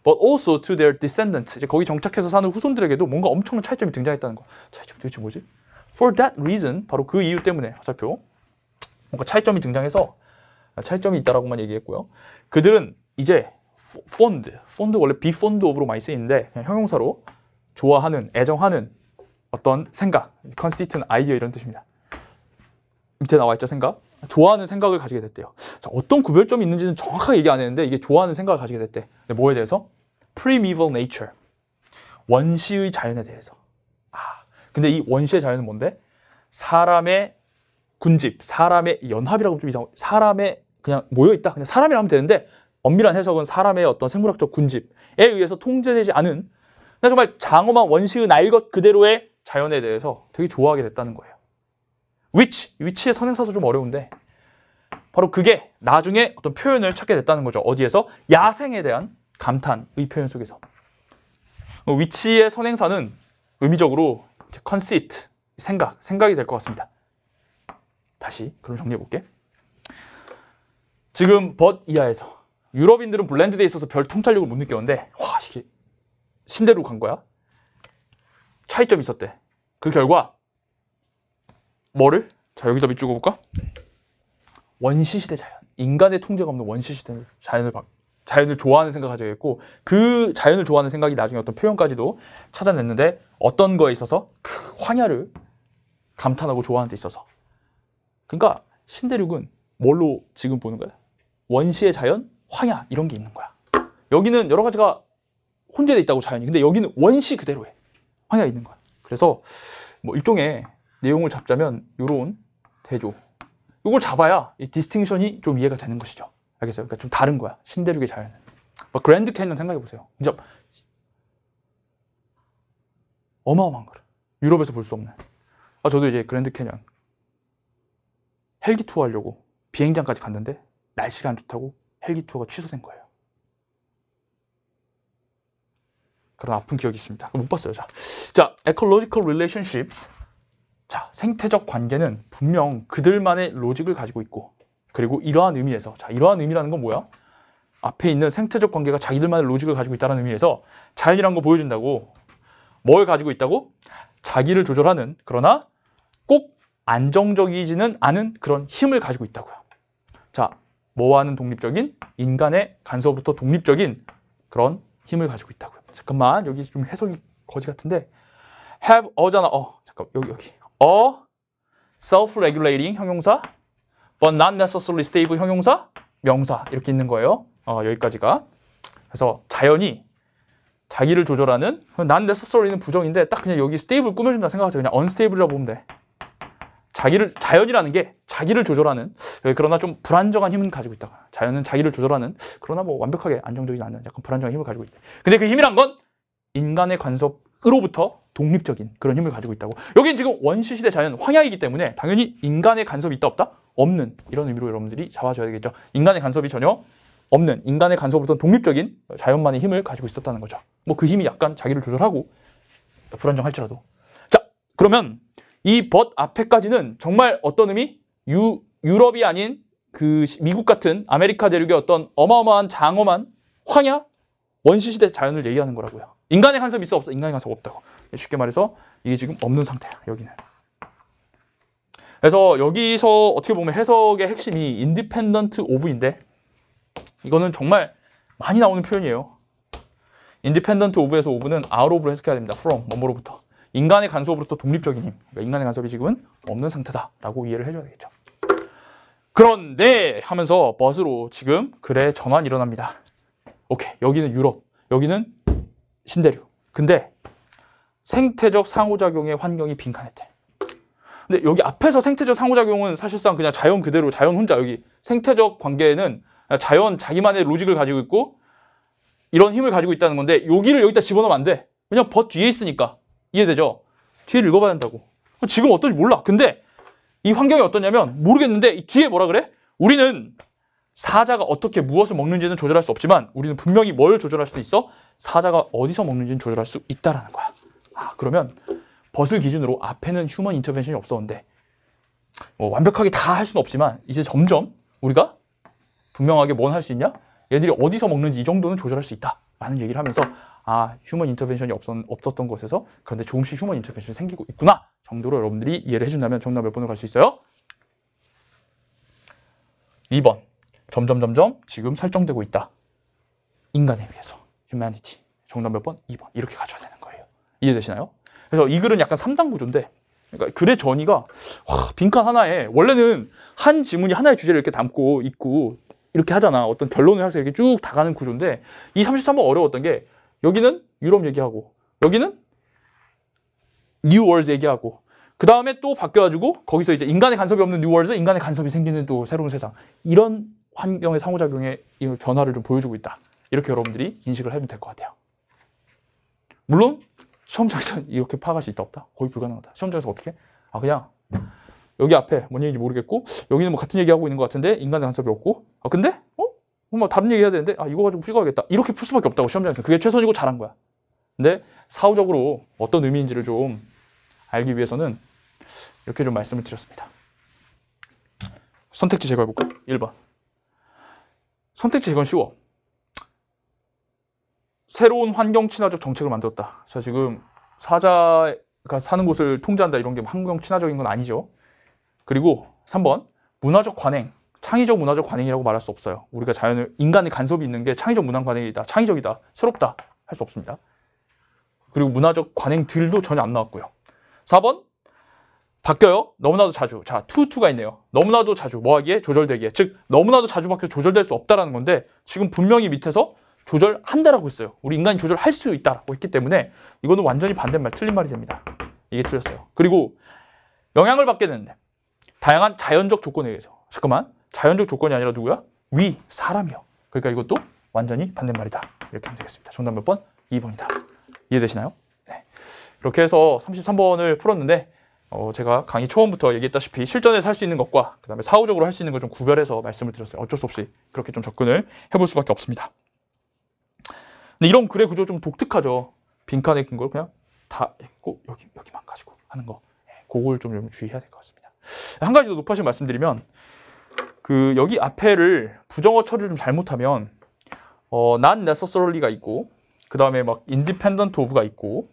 but also to their descendants, 이제 거기 정착해서 사는 후손들에게도 뭔가 엄청난 차이점이 등장했다는 거. 차이점이 도대체 뭐지? For that reason, 바로 그 이유 때문에 화살표 뭔가 차이점이 등장해서 아, 차이점이 있다라고만 얘기했고요. 그들은 이제 fond, fond 원래 be fond of로 많이 쓰이는데 형용사로 좋아하는, 애정하는 어떤 생각, conceit는 아이디어 이런 뜻입니다. 밑에 나와 있죠, 생각. 좋아하는 생각을 가지게 됐대요. 자, 어떤 구별점이 있는지는 정확하게 얘기 안 했는데 이게 좋아하는 생각을 가지게 됐대. 근데 뭐에 대해서? primeval nature. 원시의 자연에 대해서. 아, 근데 이 원시의 자연은 뭔데? 사람의 군집, 사람의 연합이라고 좀 이상, 사람의 그냥 모여 있다. 그냥 사람이라 하면 되는데 엄밀한 해석은 사람의 어떤 생물학적 군집에 의해서 통제되지 않은 정말 장엄한 원시의 날것 그대로의 자연에 대해서 되게 좋아하게 됐다는 거예요. 위치, 위치의 선행사도 좀 어려운데 바로 그게 나중에 어떤 표현을 찾게 됐다는 거죠. 어디에서? 야생에 대한 감탄의 표현 속에서. 위치의 어, 선행사는 의미적으로 컨시트, 생각, 생각이 될 것 같습니다. 다시 그럼 정리해 볼게. 지금 but 이하에서 유럽인들은 블렌드돼 있어서 별 통찰력을 못 느꼈는데 와 이게 신대로 간 거야. 차이점이 있었대. 그 결과 뭐를? 자 여기다 밑줄 그어볼까? 원시시대 자연. 인간의 통제가 없는 원시시대 자연을 바, 자연을 좋아하는 생각 을 가지고 있고 그 자연을 좋아하는 생각이 나중에 어떤 표현까지도 찾아냈는데 어떤 거에 있어서 그 황야를 감탄하고 좋아하는 데 있어서 그러니까 신대륙은 뭘로 지금 보는 거야? 원시의 자연, 황야 이런 게 있는 거야. 여기는 여러 가지가 혼재되어 있다고 자연이 근데 여기는 원시 그대로에 황야 있는 거야. 그래서 뭐 일종의 내용을 잡자면 이런 대조. 이걸 잡아야 이 디스팅션이 좀 이해가 되는 것이죠. 알겠어요? 그러니까 좀 다른 거야. 신대륙의 자연은. 막 그랜드 캐니언 생각해 보세요. 진짜 어마어마한 거를 유럽에서 볼 수 없는. 아 저도 이제 그랜드 캐니언 헬기 투어 하려고 비행장까지 갔는데 날씨가 안 좋다고 헬기투어가 취소된 거예요. 그런 아픈 기억이 있습니다. 못 봤어요. 자, 자 ecological relationships. 자, 생태적 관계는 분명 그들만의 로직을 가지고 있고 그리고 이러한 의미에서 자, 이러한 의미라는 건 뭐야? 앞에 있는 생태적 관계가 자기들만의 로직을 가지고 있다는 의미에서 자연이란 거 보여준다고 뭘 가지고 있다고? 자기를 조절하는 그러나 꼭 안정적이지는 않은 그런 힘을 가지고 있다고요. 자, 뭐와는 독립적인 인간의 간섭으로부터 독립적인 그런 힘을 가지고 있다고요. 잠깐만 여기 좀 해석이 거지 같은데 have 어잖아 어 잠깐 여기 여기 어 self-regulating 형용사 but not necessarily stable 형용사 명사 이렇게 있는 거예요. 어, 여기까지가 그래서 자연이 자기를 조절하는 난 necessarily는 부정인데 딱 그냥 여기 stable 꾸며준다 생각하세요. 그냥 unstable이라고 보면 돼. 자기를 자연이라는 게 자기를 조절하는 예, 그러나 좀 불안정한 힘은 가지고 있다가 자연은 자기를 조절하는 그러나 뭐 완벽하게 안정적이지 않는 약간 불안정한 힘을 가지고 있다. 근데 그 힘이란 건 인간의 간섭으로부터 독립적인 그런 힘을 가지고 있다고. 여긴 지금 원시 시대 자연 황야이기 때문에 당연히 인간의 간섭이 있다 없다 없는 이런 의미로 여러분들이 잡아줘야 되겠죠. 인간의 간섭이 전혀 없는 인간의 간섭으로부터 독립적인 자연만의 힘을 가지고 있었다는 거죠. 뭐 그 힘이 약간 자기를 조절하고 불안정할지라도. 자 그러면 이벗 앞에까지는 정말 어떤 의미? 유, 유럽이 아닌 그 미국 같은 아메리카 대륙의 어떤 어마어마한 장엄한 황야 원시시대 자연을 얘기하는 거라고요. 인간의 간섭이 있어 없어? 인간의 간섭 없다고. 예, 쉽게 말해서 이게 지금 없는 상태야. 여기는. 그래서 여기서 어떻게 보면 해석의 핵심이 인디펜던트 오브인데 이거는 정말 많이 나오는 표현이에요. 인디펜던트 오브에서오브는 outof로 해석해야 됩니다. from, 뭐뭐로부터. 인간의 간섭으로부터 독립적인 힘, 그러니까 인간의 간섭이 지금은 없는 상태다라고 이해를 해줘야 되겠죠. 그런데 하면서 버스로 지금 그래 전환 일어납니다. 오케이, 여기는 유럽, 여기는 신대륙. 근데 생태적 상호작용의 환경이 빈칸했대. 근데 여기 앞에서 생태적 상호작용은 사실상 그냥 자연 그대로 자연 혼자 여기 생태적 관계에는 자연 자기만의 로직을 가지고 있고 이런 힘을 가지고 있다는 건데 여기를 여기다 집어넣으면 안 돼. 왜냐면 벗 뒤에 있으니까. 이해되죠? 뒤를 읽어봐야 한다고. 지금 어떤지 몰라. 근데 이 환경이 어떠냐면 모르겠는데 뒤에 뭐라 그래? 우리는 사자가 어떻게 무엇을 먹는지는 조절할 수 없지만 우리는 분명히 뭘 조절할 수 있어? 사자가 어디서 먹는지는 조절할 수 있다라는 거야. 아, 그러면 벗을 기준으로 앞에는 휴먼 인터벤션이 없었는데 뭐 완벽하게 다 할 수는 없지만 이제 점점 우리가 분명하게 뭘 할 수 있냐? 얘들이 어디서 먹는지 이 정도는 조절할 수 있다라는 얘기를 하면서 아 휴먼 인터벤션이 없었, 없었던 곳에서 그런데 조금씩 휴먼 인터벤션이 생기고 있구나 정도로 여러분들이 이해를 해준다면 정답 몇 번으로 갈 수 있어요? 2번 점점 점점 지금 설정되고 있다 인간에 의해서 humanity 정답 몇 번? 2번 이렇게 가져야 되는 거예요 이해되시나요? 그래서 이 글은 약간 3단 구조인데 그러니까 글의 전이가 와, 빈칸 하나에 원래는 한 지문이 하나의 주제를 이렇게 담고 있고 이렇게 하잖아 어떤 결론을 해서 이렇게 쭉 다가는 구조인데 이 33번 어려웠던 게 여기는 유럽 얘기하고 여기는 뉴월즈 얘기하고 그 다음에 또 바뀌어가지고 거기서 이제 인간의 간섭이 없는 뉴월즈 인간의 간섭이 생기는 또 새로운 세상 이런 환경의 상호작용의 변화를 좀 보여주고 있다 이렇게 여러분들이 인식을 하면 될 것 같아요 물론 시험장에서 이렇게 파악할 수 있다 없다? 거의 불가능하다 시험장에서 어떻게? 아 그냥 여기 앞에 뭔 얘기인지 모르겠고 여기는 뭐 같은 얘기하고 있는 것 같은데 인간의 간섭이 없고 아 근데? 어? 뭐 다른 얘기 해야 되는데 아 이거 가지고 풀어야겠다 이렇게 풀 수밖에 없다고 시험장에서 그게 최선이고 잘한 거야 근데 사후적으로 어떤 의미인지를 좀 알기 위해서는 이렇게 좀 말씀을 드렸습니다 선택지 제거해볼까? 1번 선택지 제거는 쉬워 새로운 환경 친화적 정책을 만들었다 자 지금 사자가 그러니까 사는 곳을 통제한다 이런 게 환경 친화적인 건 아니죠 그리고 3번 문화적 관행 창의적 문화적 관행이라고 말할 수 없어요. 우리가 자연을 인간의 간섭이 있는 게 창의적 문화 관행이다. 창의적이다. 새롭다. 할 수 없습니다. 그리고 문화적 관행들도 전혀 안 나왔고요. 4번 바뀌어요. 너무나도 자주. 자, 투투가 있네요. 너무나도 자주 뭐하기에 조절되기에. 즉 너무나도 자주 바뀌어 조절될 수 없다라는 건데 지금 분명히 밑에서 조절한다라고 했어요. 우리 인간이 조절할 수 있다라고 했기 때문에 이거는 완전히 반대말 틀린 말이 됩니다. 이게 틀렸어요. 그리고 영향을 받게 되는데 다양한 자연적 조건에 의해서. 잠깐만. 자연적 조건이 아니라 누구야? 위, 사람이요. 그러니까 이것도 완전히 반대말이다. 이렇게 하면 되겠습니다. 정답 몇 번? 2번이다. 이해되시나요? 네. 이렇게 해서 33번을 풀었는데 어, 제가 강의 처음부터 얘기했다시피 실전에서 할 수 있는 것과 그 다음에 사후적으로 할 수 있는 걸 좀 구별해서 말씀을 드렸어요. 어쩔 수 없이 그렇게 좀 접근을 해 볼 수밖에 없습니다. 근데 이런 글의 구조 좀 독특하죠. 빈칸에 있는 걸 그냥 다 있고 여기, 여기만 가지고 하는 거. 네, 그걸 좀, 주의해야 될 것 같습니다. 한 가지 더 높아신 말씀드리면 그 여기 앞에를 부정어 처리를 좀 잘못하면 어, not necessarily가 있고 그 다음에 막 independent of가 있고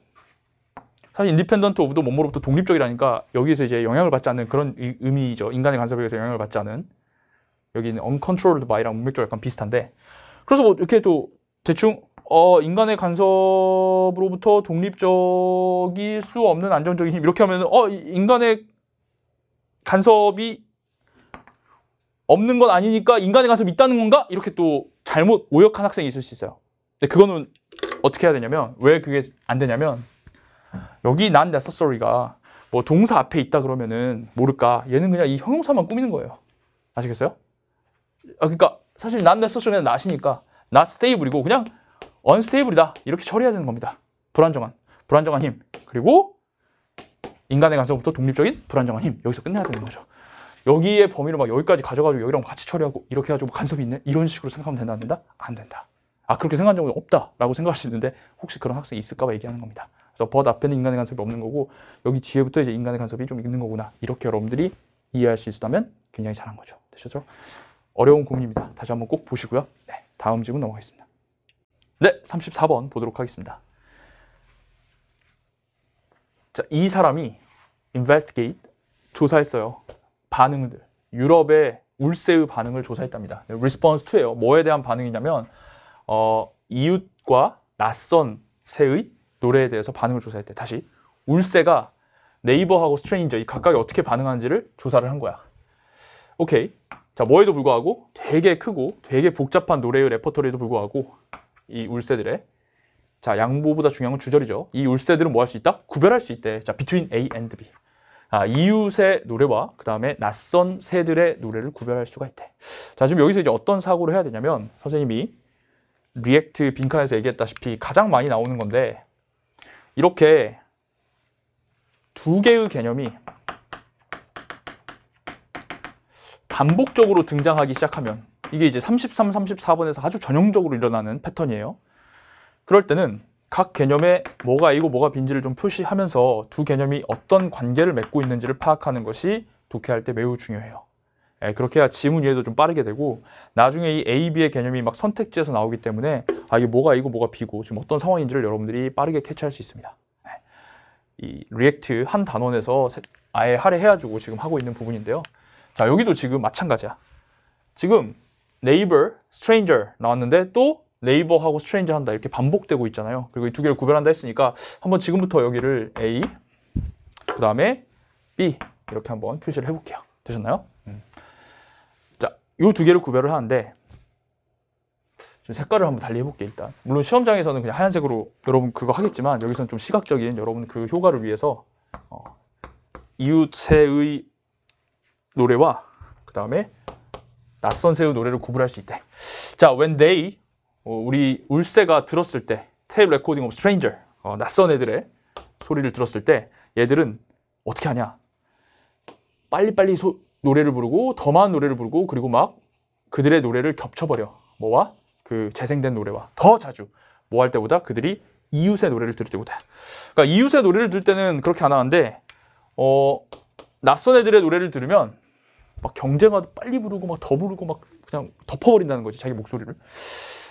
사실 independent of도 뭐뭐로부터 독립적이라니까 여기에서 이제 영향을 받지 않는 그런 의미죠. 인간의 간섭에 의해서 영향을 받지 않은 여기는 uncontrolled by랑 문맥적으로 약간 비슷한데 그래서 뭐 이렇게 또 대충 어, 인간의 간섭으로부터 독립적일 수 없는 안정적인 힘 이렇게 하면 어 인간의 간섭이 없는 건 아니니까 인간에가서믿다는 건가? 이렇게 또 잘못 오역한 학생이 있을 수 있어요. 근데 그거는 어떻게 해야 되냐면 왜 그게 안 되냐면 여기 난 n e c e s 가뭐 동사 앞에 있다 그러면은 모를까 얘는 그냥 이 형용사만 꾸미는 거예요. 아시겠어요? 아 그러니까 사실 난 n e c e s 는 not이니까 not stable이고 그냥 unstable이다 이렇게 처리해야 되는 겁니다. 불안정한 불안정한 힘 그리고 인간의 가슴부터 독립적인 불안정한 힘 여기서 끝내야 되는 거죠. 여기에 범위를 막 여기까지 가져가지고 여기랑 같이 처리하고 이렇게 해가지고 뭐 간섭이 있네? 이런 식으로 생각하면 된다, 안 된다? 안 된다. 아, 그렇게 생각한 적은 없다라고 생각할 수 있는데 혹시 그런 학생이 있을까봐 얘기하는 겁니다. 그래서 벗 앞에는 인간의 간섭이 없는 거고 여기 뒤에부터 이제 인간의 간섭이 좀 있는 거구나. 이렇게 여러분들이 이해할 수 있다면 었 굉장히 잘한 거죠. 되셨죠? 어려운 고민입니다. 다시 한번 꼭 보시고요. 네, 다음 질문 넘어가겠습니다. 네, 34번 보도록 하겠습니다. 자, 이 사람이 investigate 조사했어요. 반응들, 유럽의 울세의 반응을 조사했답니다. 네, response to예요. 뭐에 대한 반응이냐면 어, 이웃과 낯선 새의 노래에 대해서 반응을 조사했대. 다시 울세가 네이버하고 스트레인저 이 각각이 어떻게 반응하는지를 조사를 한 거야. 오케이. 자, 뭐에도 불구하고 되게 크고 되게 복잡한 노래의 레퍼토리에도 불구하고 이 울세들의 자, 양보보다 중요한 건 주절이죠. 이 울세들은 뭐 할 수 있다? 구별할 수 있대. 자, between A and B. 아, 이웃의 노래와 그 다음에 낯선 새들의 노래를 구별할 수가 있대. 자, 지금 여기서 이제 어떤 사고를 해야 되냐면 선생님이 리액트 빈칸에서 얘기했다시피 가장 많이 나오는 건데 이렇게 두 개의 개념이 반복적으로 등장하기 시작하면 이게 이제 33, 34번에서 아주 전형적으로 일어나는 패턴이에요. 그럴 때는 각 개념에 뭐가 A고 뭐가 B인지를 좀 표시하면서 두 개념이 어떤 관계를 맺고 있는지를 파악하는 것이 독해할 때 매우 중요해요. 예, 그렇게 해야 지문 이해도 좀 빠르게 되고 나중에 이 A, B의 개념이 막 선택지에서 나오기 때문에 아 이게 뭐가 A고 뭐가 B고 지금 어떤 상황인지를 여러분들이 빠르게 캐치할 수 있습니다. 예, 이 리액트 한 단원에서 아예 할애해가지고 지금 하고 있는 부분인데요. 자 여기도 지금 마찬가지야. 지금 네이버, 스트레인저 나왔는데 또 네이버하고 스트레인지 한다 이렇게 반복되고 있잖아요. 그리고 이 두 개를 구별한다 했으니까 한번 지금부터 여기를 A, 그 다음에 B 이렇게 한번 표시를 해볼게요. 되셨나요? 음. 자, 이 두 개를 구별을 하는데 좀 색깔을 한번 달리 해볼게 일단. 물론 시험장에서는 그냥 하얀색으로 여러분 그거 하겠지만 여기서는 좀 시각적인 여러분 그 효과를 위해서 어, 이웃새의 노래와 그 다음에 낯선 새우 노래를 구분할 수 있대. 자, when they 어, 우리 울세가 들었을 때 테이프 레코딩 오브 스트레인저 어, 낯선 애들의 소리를 들었을 때 얘들은 어떻게 하냐 빨리빨리 소, 노래를 부르고 더 많은 노래를 부르고 그리고 막 그들의 노래를 겹쳐버려 뭐와 그 재생된 노래와 더 자주 뭐 할 때보다 그들이 이웃의 노래를 들을 때보다 그러니까 이웃의 노래를 들을 때는 그렇게 안 하는데 어 낯선 애들의 노래를 들으면 막경쟁하다 빨리 부르고 막 더 부르고 막 그냥 덮어버린다는 거지 자기 목소리를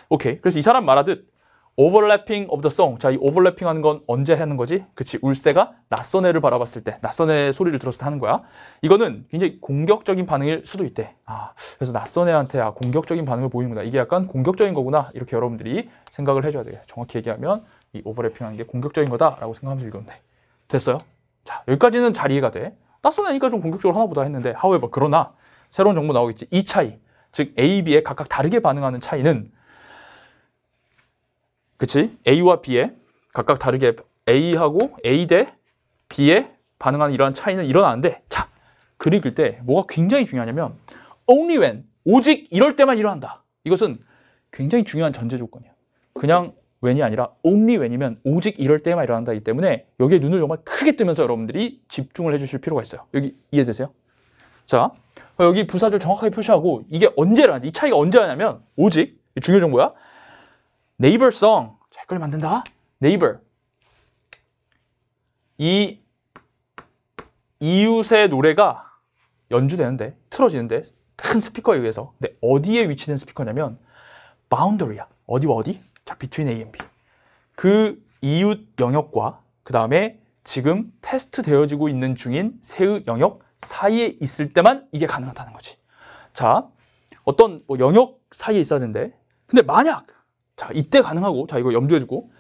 오케이. 그래서 이 사람 말하듯 overlapping of the song. 자, 이 overlapping 하는 건 언제 하는 거지? 그치. 울세가 낯선 애를 바라봤을 때, 낯선 애 소리를 들었을 때 하는 거야. 이거는 굉장히 공격적인 반응일 수도 있대. 아, 그래서 낯선 애한테 아, 공격적인 반응을 보이는구나. 이게 약간 공격적인 거구나. 이렇게 여러분들이 생각을 해줘야 돼. 정확히 얘기하면 이 overlapping 하는 게 공격적인 거다라고 생각하면서 읽으면 돼. 됐어요? 자, 여기까지는 잘 이해가 돼. 낯선 애니까 좀 공격적으로 하나보다 했는데, however, 그러나 새로운 정보 나오겠지. 이 차이. 즉 A, B에 각각 다르게 반응하는 차이는 그치? A와 B의 각각 다르게 A하고 A 대 B의 반응하는 이러한 차이는 일어나는데 자, 글 읽을 때 뭐가 굉장히 중요하냐면 only when, 오직 이럴 때만 일어난다. 이것은 굉장히 중요한 전제 조건이야. 그냥 when이 아니라 only when이면 오직 이럴 때만 일어난다기 때문에 여기에 눈을 정말 크게 뜨면서 여러분들이 집중을 해주실 필요가 있어요. 여기 이해되세요? 자, 여기 부사절 정확하게 표시하고 이게 언제라는지, 이 차이가 언제 하냐면 오직, 중요 정보야. 네이버송 잘 걸 만든다. 네이버 이 이웃의 노래가 연주되는데 틀어지는데 큰 스피커에 의해서 근데 어디에 위치된 스피커냐면 바운더리야 어디와 어디? 자, between A and B 그 이웃 영역과 그 다음에 지금 테스트 되어지고 있는 중인 새의 영역 사이에 있을 때만 이게 가능하다는 거지 자 어떤 뭐 영역 사이에 있어야 되는데 근데 만약 자, 이때 가능하고, 자, 이거 염두해주고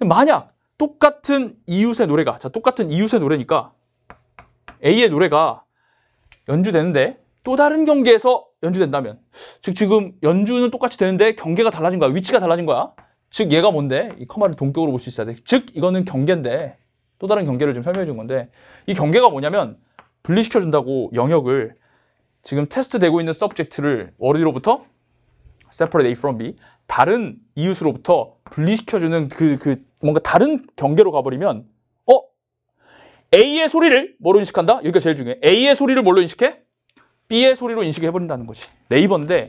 만약 똑같은 이웃의 노래가, 자, 똑같은 이웃의 노래니까 A의 노래가 연주되는데 또 다른 경계에서 연주된다면. 즉, 지금 연주는 똑같이 되는데 경계가 달라진 거야. 위치가 달라진 거야. 즉, 얘가 뭔데? 이 커마를 동격으로 볼 수 있어야 돼. 즉, 이거는 경계인데 또 다른 경계를 좀 설명해 준 건데 이 경계가 뭐냐면 분리시켜 준다고 영역을 지금 테스트 되고 있는 서브젝트를 어디로부터? separate A from B 다른 이웃으로부터 분리시켜주는 그, 그, 뭔가 다른 경계로 가버리면, 어? A의 소리를 뭐로 인식한다? 여기가 제일 중요해. A의 소리를 뭘로 인식해? B의 소리로 인식해버린다는 을 거지. 네이버인데,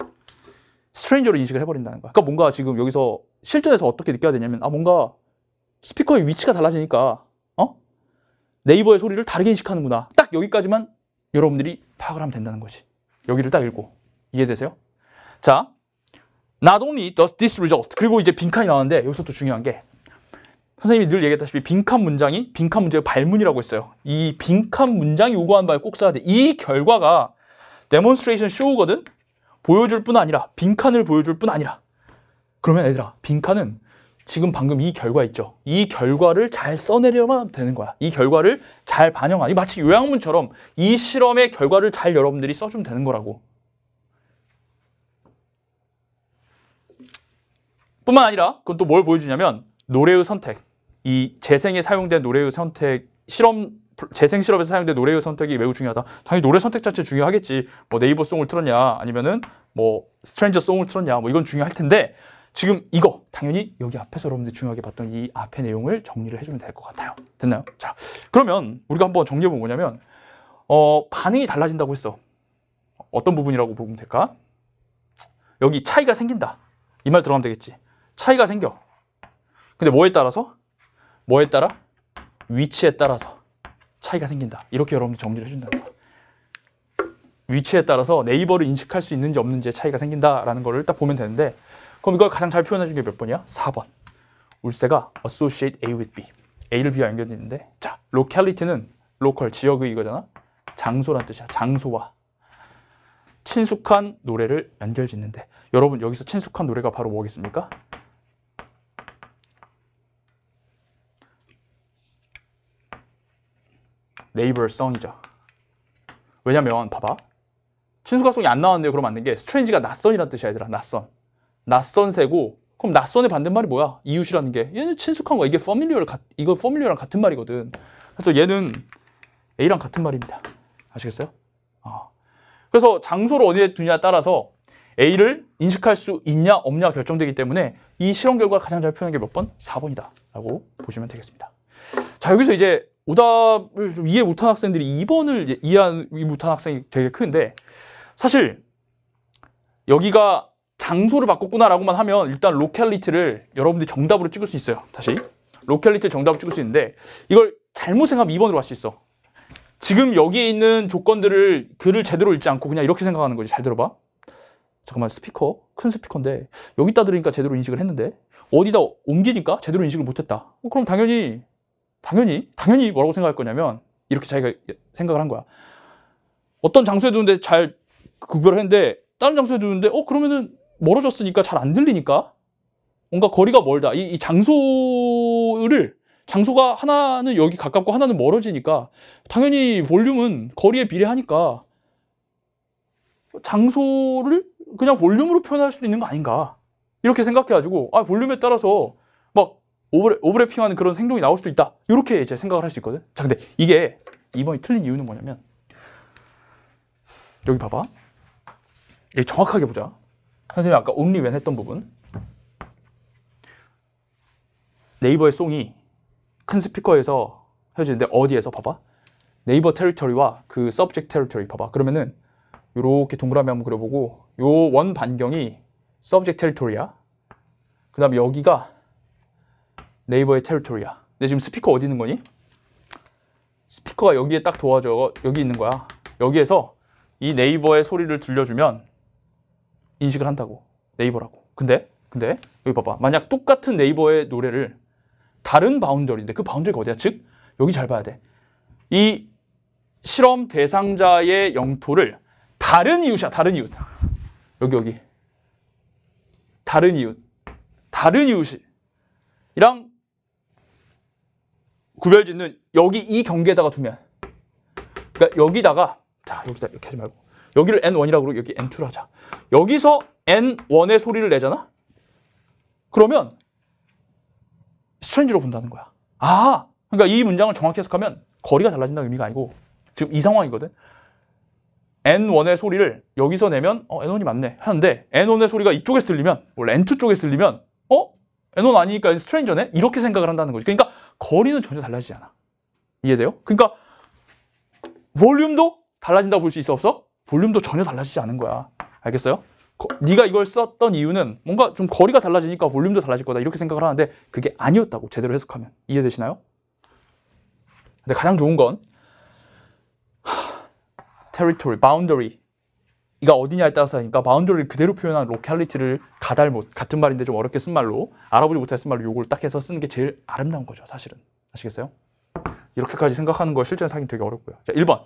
스트레인저로 인식을 해버린다는 거야. 그러니까 뭔가 지금 여기서 실전에서 어떻게 느껴야 되냐면, 아, 뭔가 스피커의 위치가 달라지니까, 어? 네이버의 소리를 다르게 인식하는구나. 딱 여기까지만 여러분들이 파악을 하면 된다는 거지. 여기를 딱 읽고. 이해되세요? 자. Not only does this result 그리고 이제 빈칸이 나왔는데 여기서 또 중요한 게 선생님이 늘 얘기했다시피 빈칸 문장이 빈칸 문제의 발문이라고 했어요. 이 빈칸 문장이 요구한 바에 꼭 써야 돼. 이 결과가 데몬스트레이션 쇼거든 보여줄 뿐 아니라 빈칸을 보여줄 뿐 아니라 그러면 얘들아 빈칸은 지금 방금 이 결과 있죠. 이 결과를 잘 써내려면 되는 거야. 이 결과를 잘 반영하니 마치 요양문처럼 이 실험의 결과를 잘 여러분들이 써주면 되는 거라고. 뿐만 아니라 그건 또 뭘 보여주냐면 노래의 선택. 이 재생에 사용된 노래의 선택 실험 재생 실험에서 사용된 노래의 선택이 매우 중요하다. 당연히 노래 선택 자체 중요하겠지. 뭐 네이버 송을 틀었냐 아니면은 뭐 스트레인저 송을 틀었냐 뭐 이건 중요할 텐데 지금 이거 당연히 여기 앞에서 여러분들이 중요하게 봤던 이앞에 내용을 정리를 해주면 될 것 같아요. 됐나요? 자 그러면 우리가 한번 정리해보면 뭐냐면 어, 반응이 달라진다고 했어. 어떤 부분이라고 보면 될까? 여기 차이가 생긴다. 이 말 들어가면 되겠지. 차이가 생겨. 근데 뭐에 따라서? 뭐에 따라? 위치에 따라서 차이가 생긴다. 이렇게 여러분이 정리를 해준다는 거 위치에 따라서 네이버를 인식할 수 있는지 없는지의 차이가 생긴다라는 거를 딱 보면 되는데 그럼 이걸 가장 잘 표현해 준게 몇 번이야? 4번. 울세가 associate A with B. A를 B와 연결되는데 자, locality는 로컬, 지역의 이거잖아. 장소란 뜻이야. 장소와 친숙한 노래를 연결짓는데 여러분 여기서 친숙한 노래가 바로 뭐겠습니까? 네이버 썬이죠. 왜냐면 봐봐. 친수각성이 안 나왔는데 그럼 안 되는 게 스트레인지가 낯선이란 뜻이야 얘들아. 낯선. 낯선 새고 그럼 낯선의 반대말이 뭐야? 이웃이라는 게. 얘는 친숙한 거야. 이게 f a m 얼 l 이거 f a m 얼랑 같은 말이거든. 그래서 얘는 A랑 같은 말입니다. 아시겠어요? 어. 그래서 장소를 어디에 두냐에 따라서 A를 인식할 수 있냐 없냐 결정되기 때문에 이 실험 결과가 가장 잘 표현한 게 몇 번? 4번이다 라고 보시면 되겠습니다. 자 여기서 이제 오답을 좀 이해 못한 학생들이 2번을 이해 못한 학생이 되게 큰데 사실 여기가 장소를 바꿨구나라고만 하면 일단 로켈리티를 여러분들이 정답으로 찍을 수 있어요. 다시 로켈리티를 정답으로 찍을 수 있는데 이걸 잘못 생각하면 2번으로 갈 수 있어. 지금 여기에 있는 조건들을 글을 제대로 읽지 않고 그냥 이렇게 생각하는 거지. 잘 들어봐. 잠깐만 스피커 큰 스피커인데 여기다 들으니까 제대로 인식을 했는데 어디다 옮기니까 제대로 인식을 못했다. 어, 그럼 당연히 당연히 당연히 뭐라고 생각할 거냐면 이렇게 자기가 생각을 한 거야. 어떤 장소에 두는데 잘 구별을 했는데 다른 장소에 두는데 어 그러면은 멀어졌으니까 잘 안 들리니까 뭔가 거리가 멀다. 이, 이 장소를 장소가 하나는 여기 가깝고 하나는 멀어지니까 당연히 볼륨은 거리에 비례하니까 장소를 그냥 볼륨으로 표현할 수도 있는 거 아닌가 이렇게 생각해가지고 아 볼륨에 따라서 오브레, 오브래핑하는 그런 행동이 나올 수도 있다. 이렇게 이제 생각을 할 수 있거든. 자, 근데 이게 2번이 틀린 이유는 뭐냐면 여기 봐봐. 얘 정확하게 보자. 선생님이 아까 only when 했던 부분. 네이버의 송이 큰 스피커에서 헤어지는데 어디에서 봐봐. 네이버 테리토리와 그 서브젝트 테리토리 봐봐. 그러면은 요렇게 동그라미 한번 그려보고 요 원 반경이 서브젝트 테리토리야. 그 다음에 여기가 네이버의 테리토리야. 근데 지금 스피커 어디 있는 거니? 스피커가 여기에 딱 도와줘. 여기 있는 거야. 여기에서 이 네이버의 소리를 들려주면 인식을 한다고. 네이버라고. 근데, 근데, 여기 봐봐. 만약 똑같은 네이버의 노래를 다른 바운더리인데 그 바운더리가 어디야? 즉, 여기 잘 봐야 돼. 이 실험 대상자의 영토를 다른 이웃이야. 다른 이웃. 여기, 여기. 다른 이웃. 다른 이웃이랑 구별짓는 여기 이 경계에다가 두면 그러니까 여기다가 자 여기다 이렇게 하지 말고 여기를 N1이라고 그러고 여기 N2로 하자 여기서 N1의 소리를 내잖아? 그러면 스트레인지로 본다는 거야 아! 그러니까 이 문장을 정확히 해석하면 거리가 달라진다는 의미가 아니고 지금 이 상황이거든 N1의 소리를 여기서 내면 어, N1이 맞네 하는데 N1의 소리가 이쪽에서 들리면 원래 뭐 N2 쪽에서 들리면 어? N1 아니니까 스트레인저네? 이렇게 생각을 한다는 거지 그러니까 거리는 전혀 달라지지 않아. 이해돼요? 그러니까 볼륨도 달라진다고 볼 수 있어 없어? 볼륨도 전혀 달라지지 않은 거야. 알겠어요? 거, 네가 이걸 썼던 이유는 뭔가 좀 거리가 달라지니까 볼륨도 달라질 거다 이렇게 생각을 하는데 그게 아니었다고 제대로 해석하면 이해되시나요? 근데 가장 좋은 건 하, territory, boundary가 어디냐에 따라서 하니까 boundary를 그대로 표현한 locality를 가달못 같은 말인데 좀 어렵게 쓴 말로 알아보지 못했쓴 말로 요걸 딱 해서 쓰는 게 제일 아름다운 거죠 사실은 아시겠어요? 이렇게까지 생각하는 거 실전 사긴 되게 어렵고요 자 1번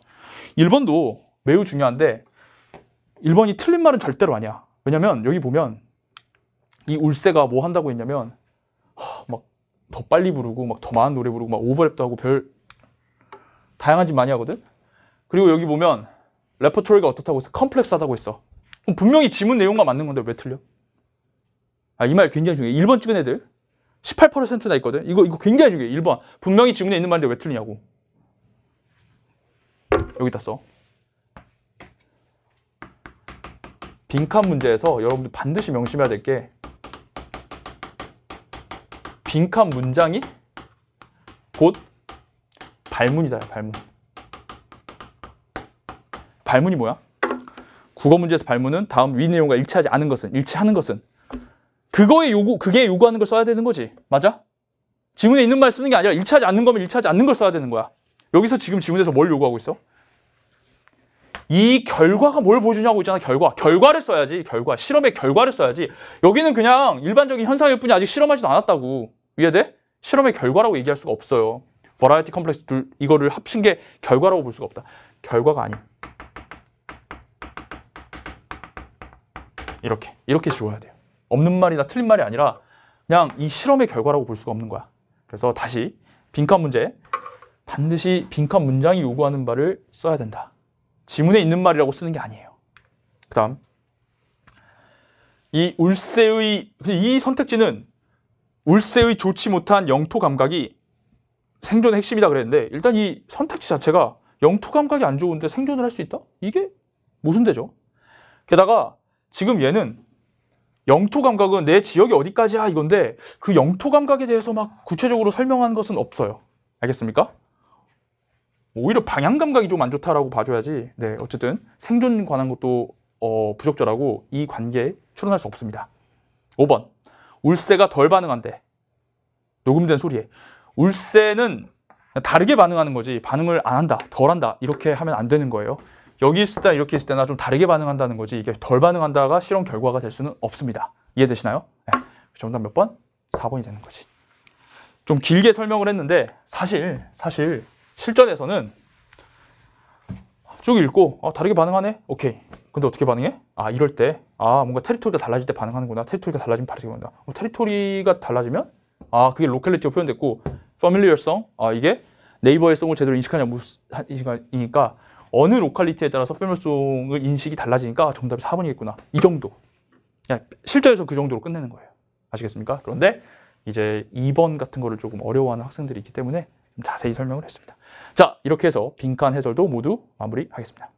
1번도 매우 중요한데 1번이 틀린 말은 절대로 아니야 왜냐면 여기 보면 이 울세가 뭐 한다고 했냐면 막 더 빨리 부르고 막 더 많은 노래 부르고 막 오버랩도 하고 별 다양한 짓 많이 하거든 그리고 여기 보면 레퍼토리가 어떻다고 했어 컴플렉스하다고 했어 그럼 분명히 지문 내용과 맞는 건데 왜 틀려? 아, 이 말 굉장히 중요해. 1번 찍은 애들 18%나 있거든. 이거 이거 굉장히 중요해. 1번. 분명히 지문에 있는 말인데 왜 틀리냐고. 여기다 써. 빈칸 문제에서 여러분들 반드시 명심해야 될 게 빈칸 문장이 곧 발문이다. 발문. 발문이 뭐야? 국어 문제에서 발문은 다음 위 내용과 일치하지 않은 것은, 일치하는 것은 그거에 요구, 그게 요구하는 걸 써야 되는 거지. 맞아? 지문에 있는 말 쓰는 게 아니라 일치하지 않는 거면 일치하지 않는 걸 써야 되는 거야. 여기서 지금 지문에서 뭘 요구하고 있어? 이 결과가 뭘 보여주냐고 있잖아 결과 결과를 써야지 결과 실험의 결과를 써야지 여기는 그냥 일반적인 현상일 뿐이 아직 실험하지도 않았다고 이해돼? 실험의 결과라고 얘기할 수가 없어요 버라이티 컴플렉스 둘 이거를 합친 게 결과라고 볼 수가 없다 결과가 아니야 이렇게 이렇게 지워야 돼요 없는 말이나 틀린 말이 아니라 그냥 이 실험의 결과라고 볼 수가 없는 거야. 그래서 다시 빈칸 문제 반드시 빈칸 문장이 요구하는 바를 써야 된다. 지문에 있는 말이라고 쓰는 게 아니에요. 그 다음 이 울세의 이 선택지는 울세의 좋지 못한 영토 감각이 생존의 핵심이다 그랬는데 일단 이 선택지 자체가 영토 감각이 안 좋은데 생존을 할 수 있다? 이게 무슨 되죠 게다가 지금 얘는 영토 감각은 내 지역이 어디까지야 이건데 그 영토 감각에 대해서 막 구체적으로 설명한 것은 없어요. 알겠습니까? 오히려 방향 감각이 좀 안 좋다라고 봐줘야지. 네, 어쨌든 생존 관한 것도 어, 부적절하고 이 관계에 출연할 수 없습니다. 5번 울새가 덜반응한데 녹음된 소리에 울새는 다르게 반응하는 거지 반응을 안 한다, 덜 한다 이렇게 하면 안 되는 거예요. 여기 있을 때 이렇게 있을 때나 좀 다르게 반응한다는 거지 이게 덜 반응한다가 실험 결과가 될 수는 없습니다. 이해되시나요? 네. 그 정답 몇 번? 4번이 되는 거지. 좀 길게 설명을 했는데 사실 사실 실전에서는 쭉 읽고 아, 다르게 반응하네? 오케이. 근데 어떻게 반응해? 아 이럴 때아 뭔가 테리토리가 달라질 때 반응하는구나. 테리토리가 달라지면 다르게 반응한다. 어, 테리토리가 달라지면 아 그게 로컬리티로 표현됐고 familiar성 아 이게 네이버의 송을 제대로 인식하냐 못하니까 어느 로컬리티에 따라서 페멀송의 인식이 달라지니까 정답이 4번이겠구나. 이 정도. 그 실제에서 그 정도로 끝내는 거예요. 아시겠습니까? 그런데 이제 2번 같은 거를 조금 어려워하는 학생들이 있기 때문에 좀 자세히 설명을 했습니다. 자, 이렇게 해서 빈칸 해설도 모두 마무리하겠습니다.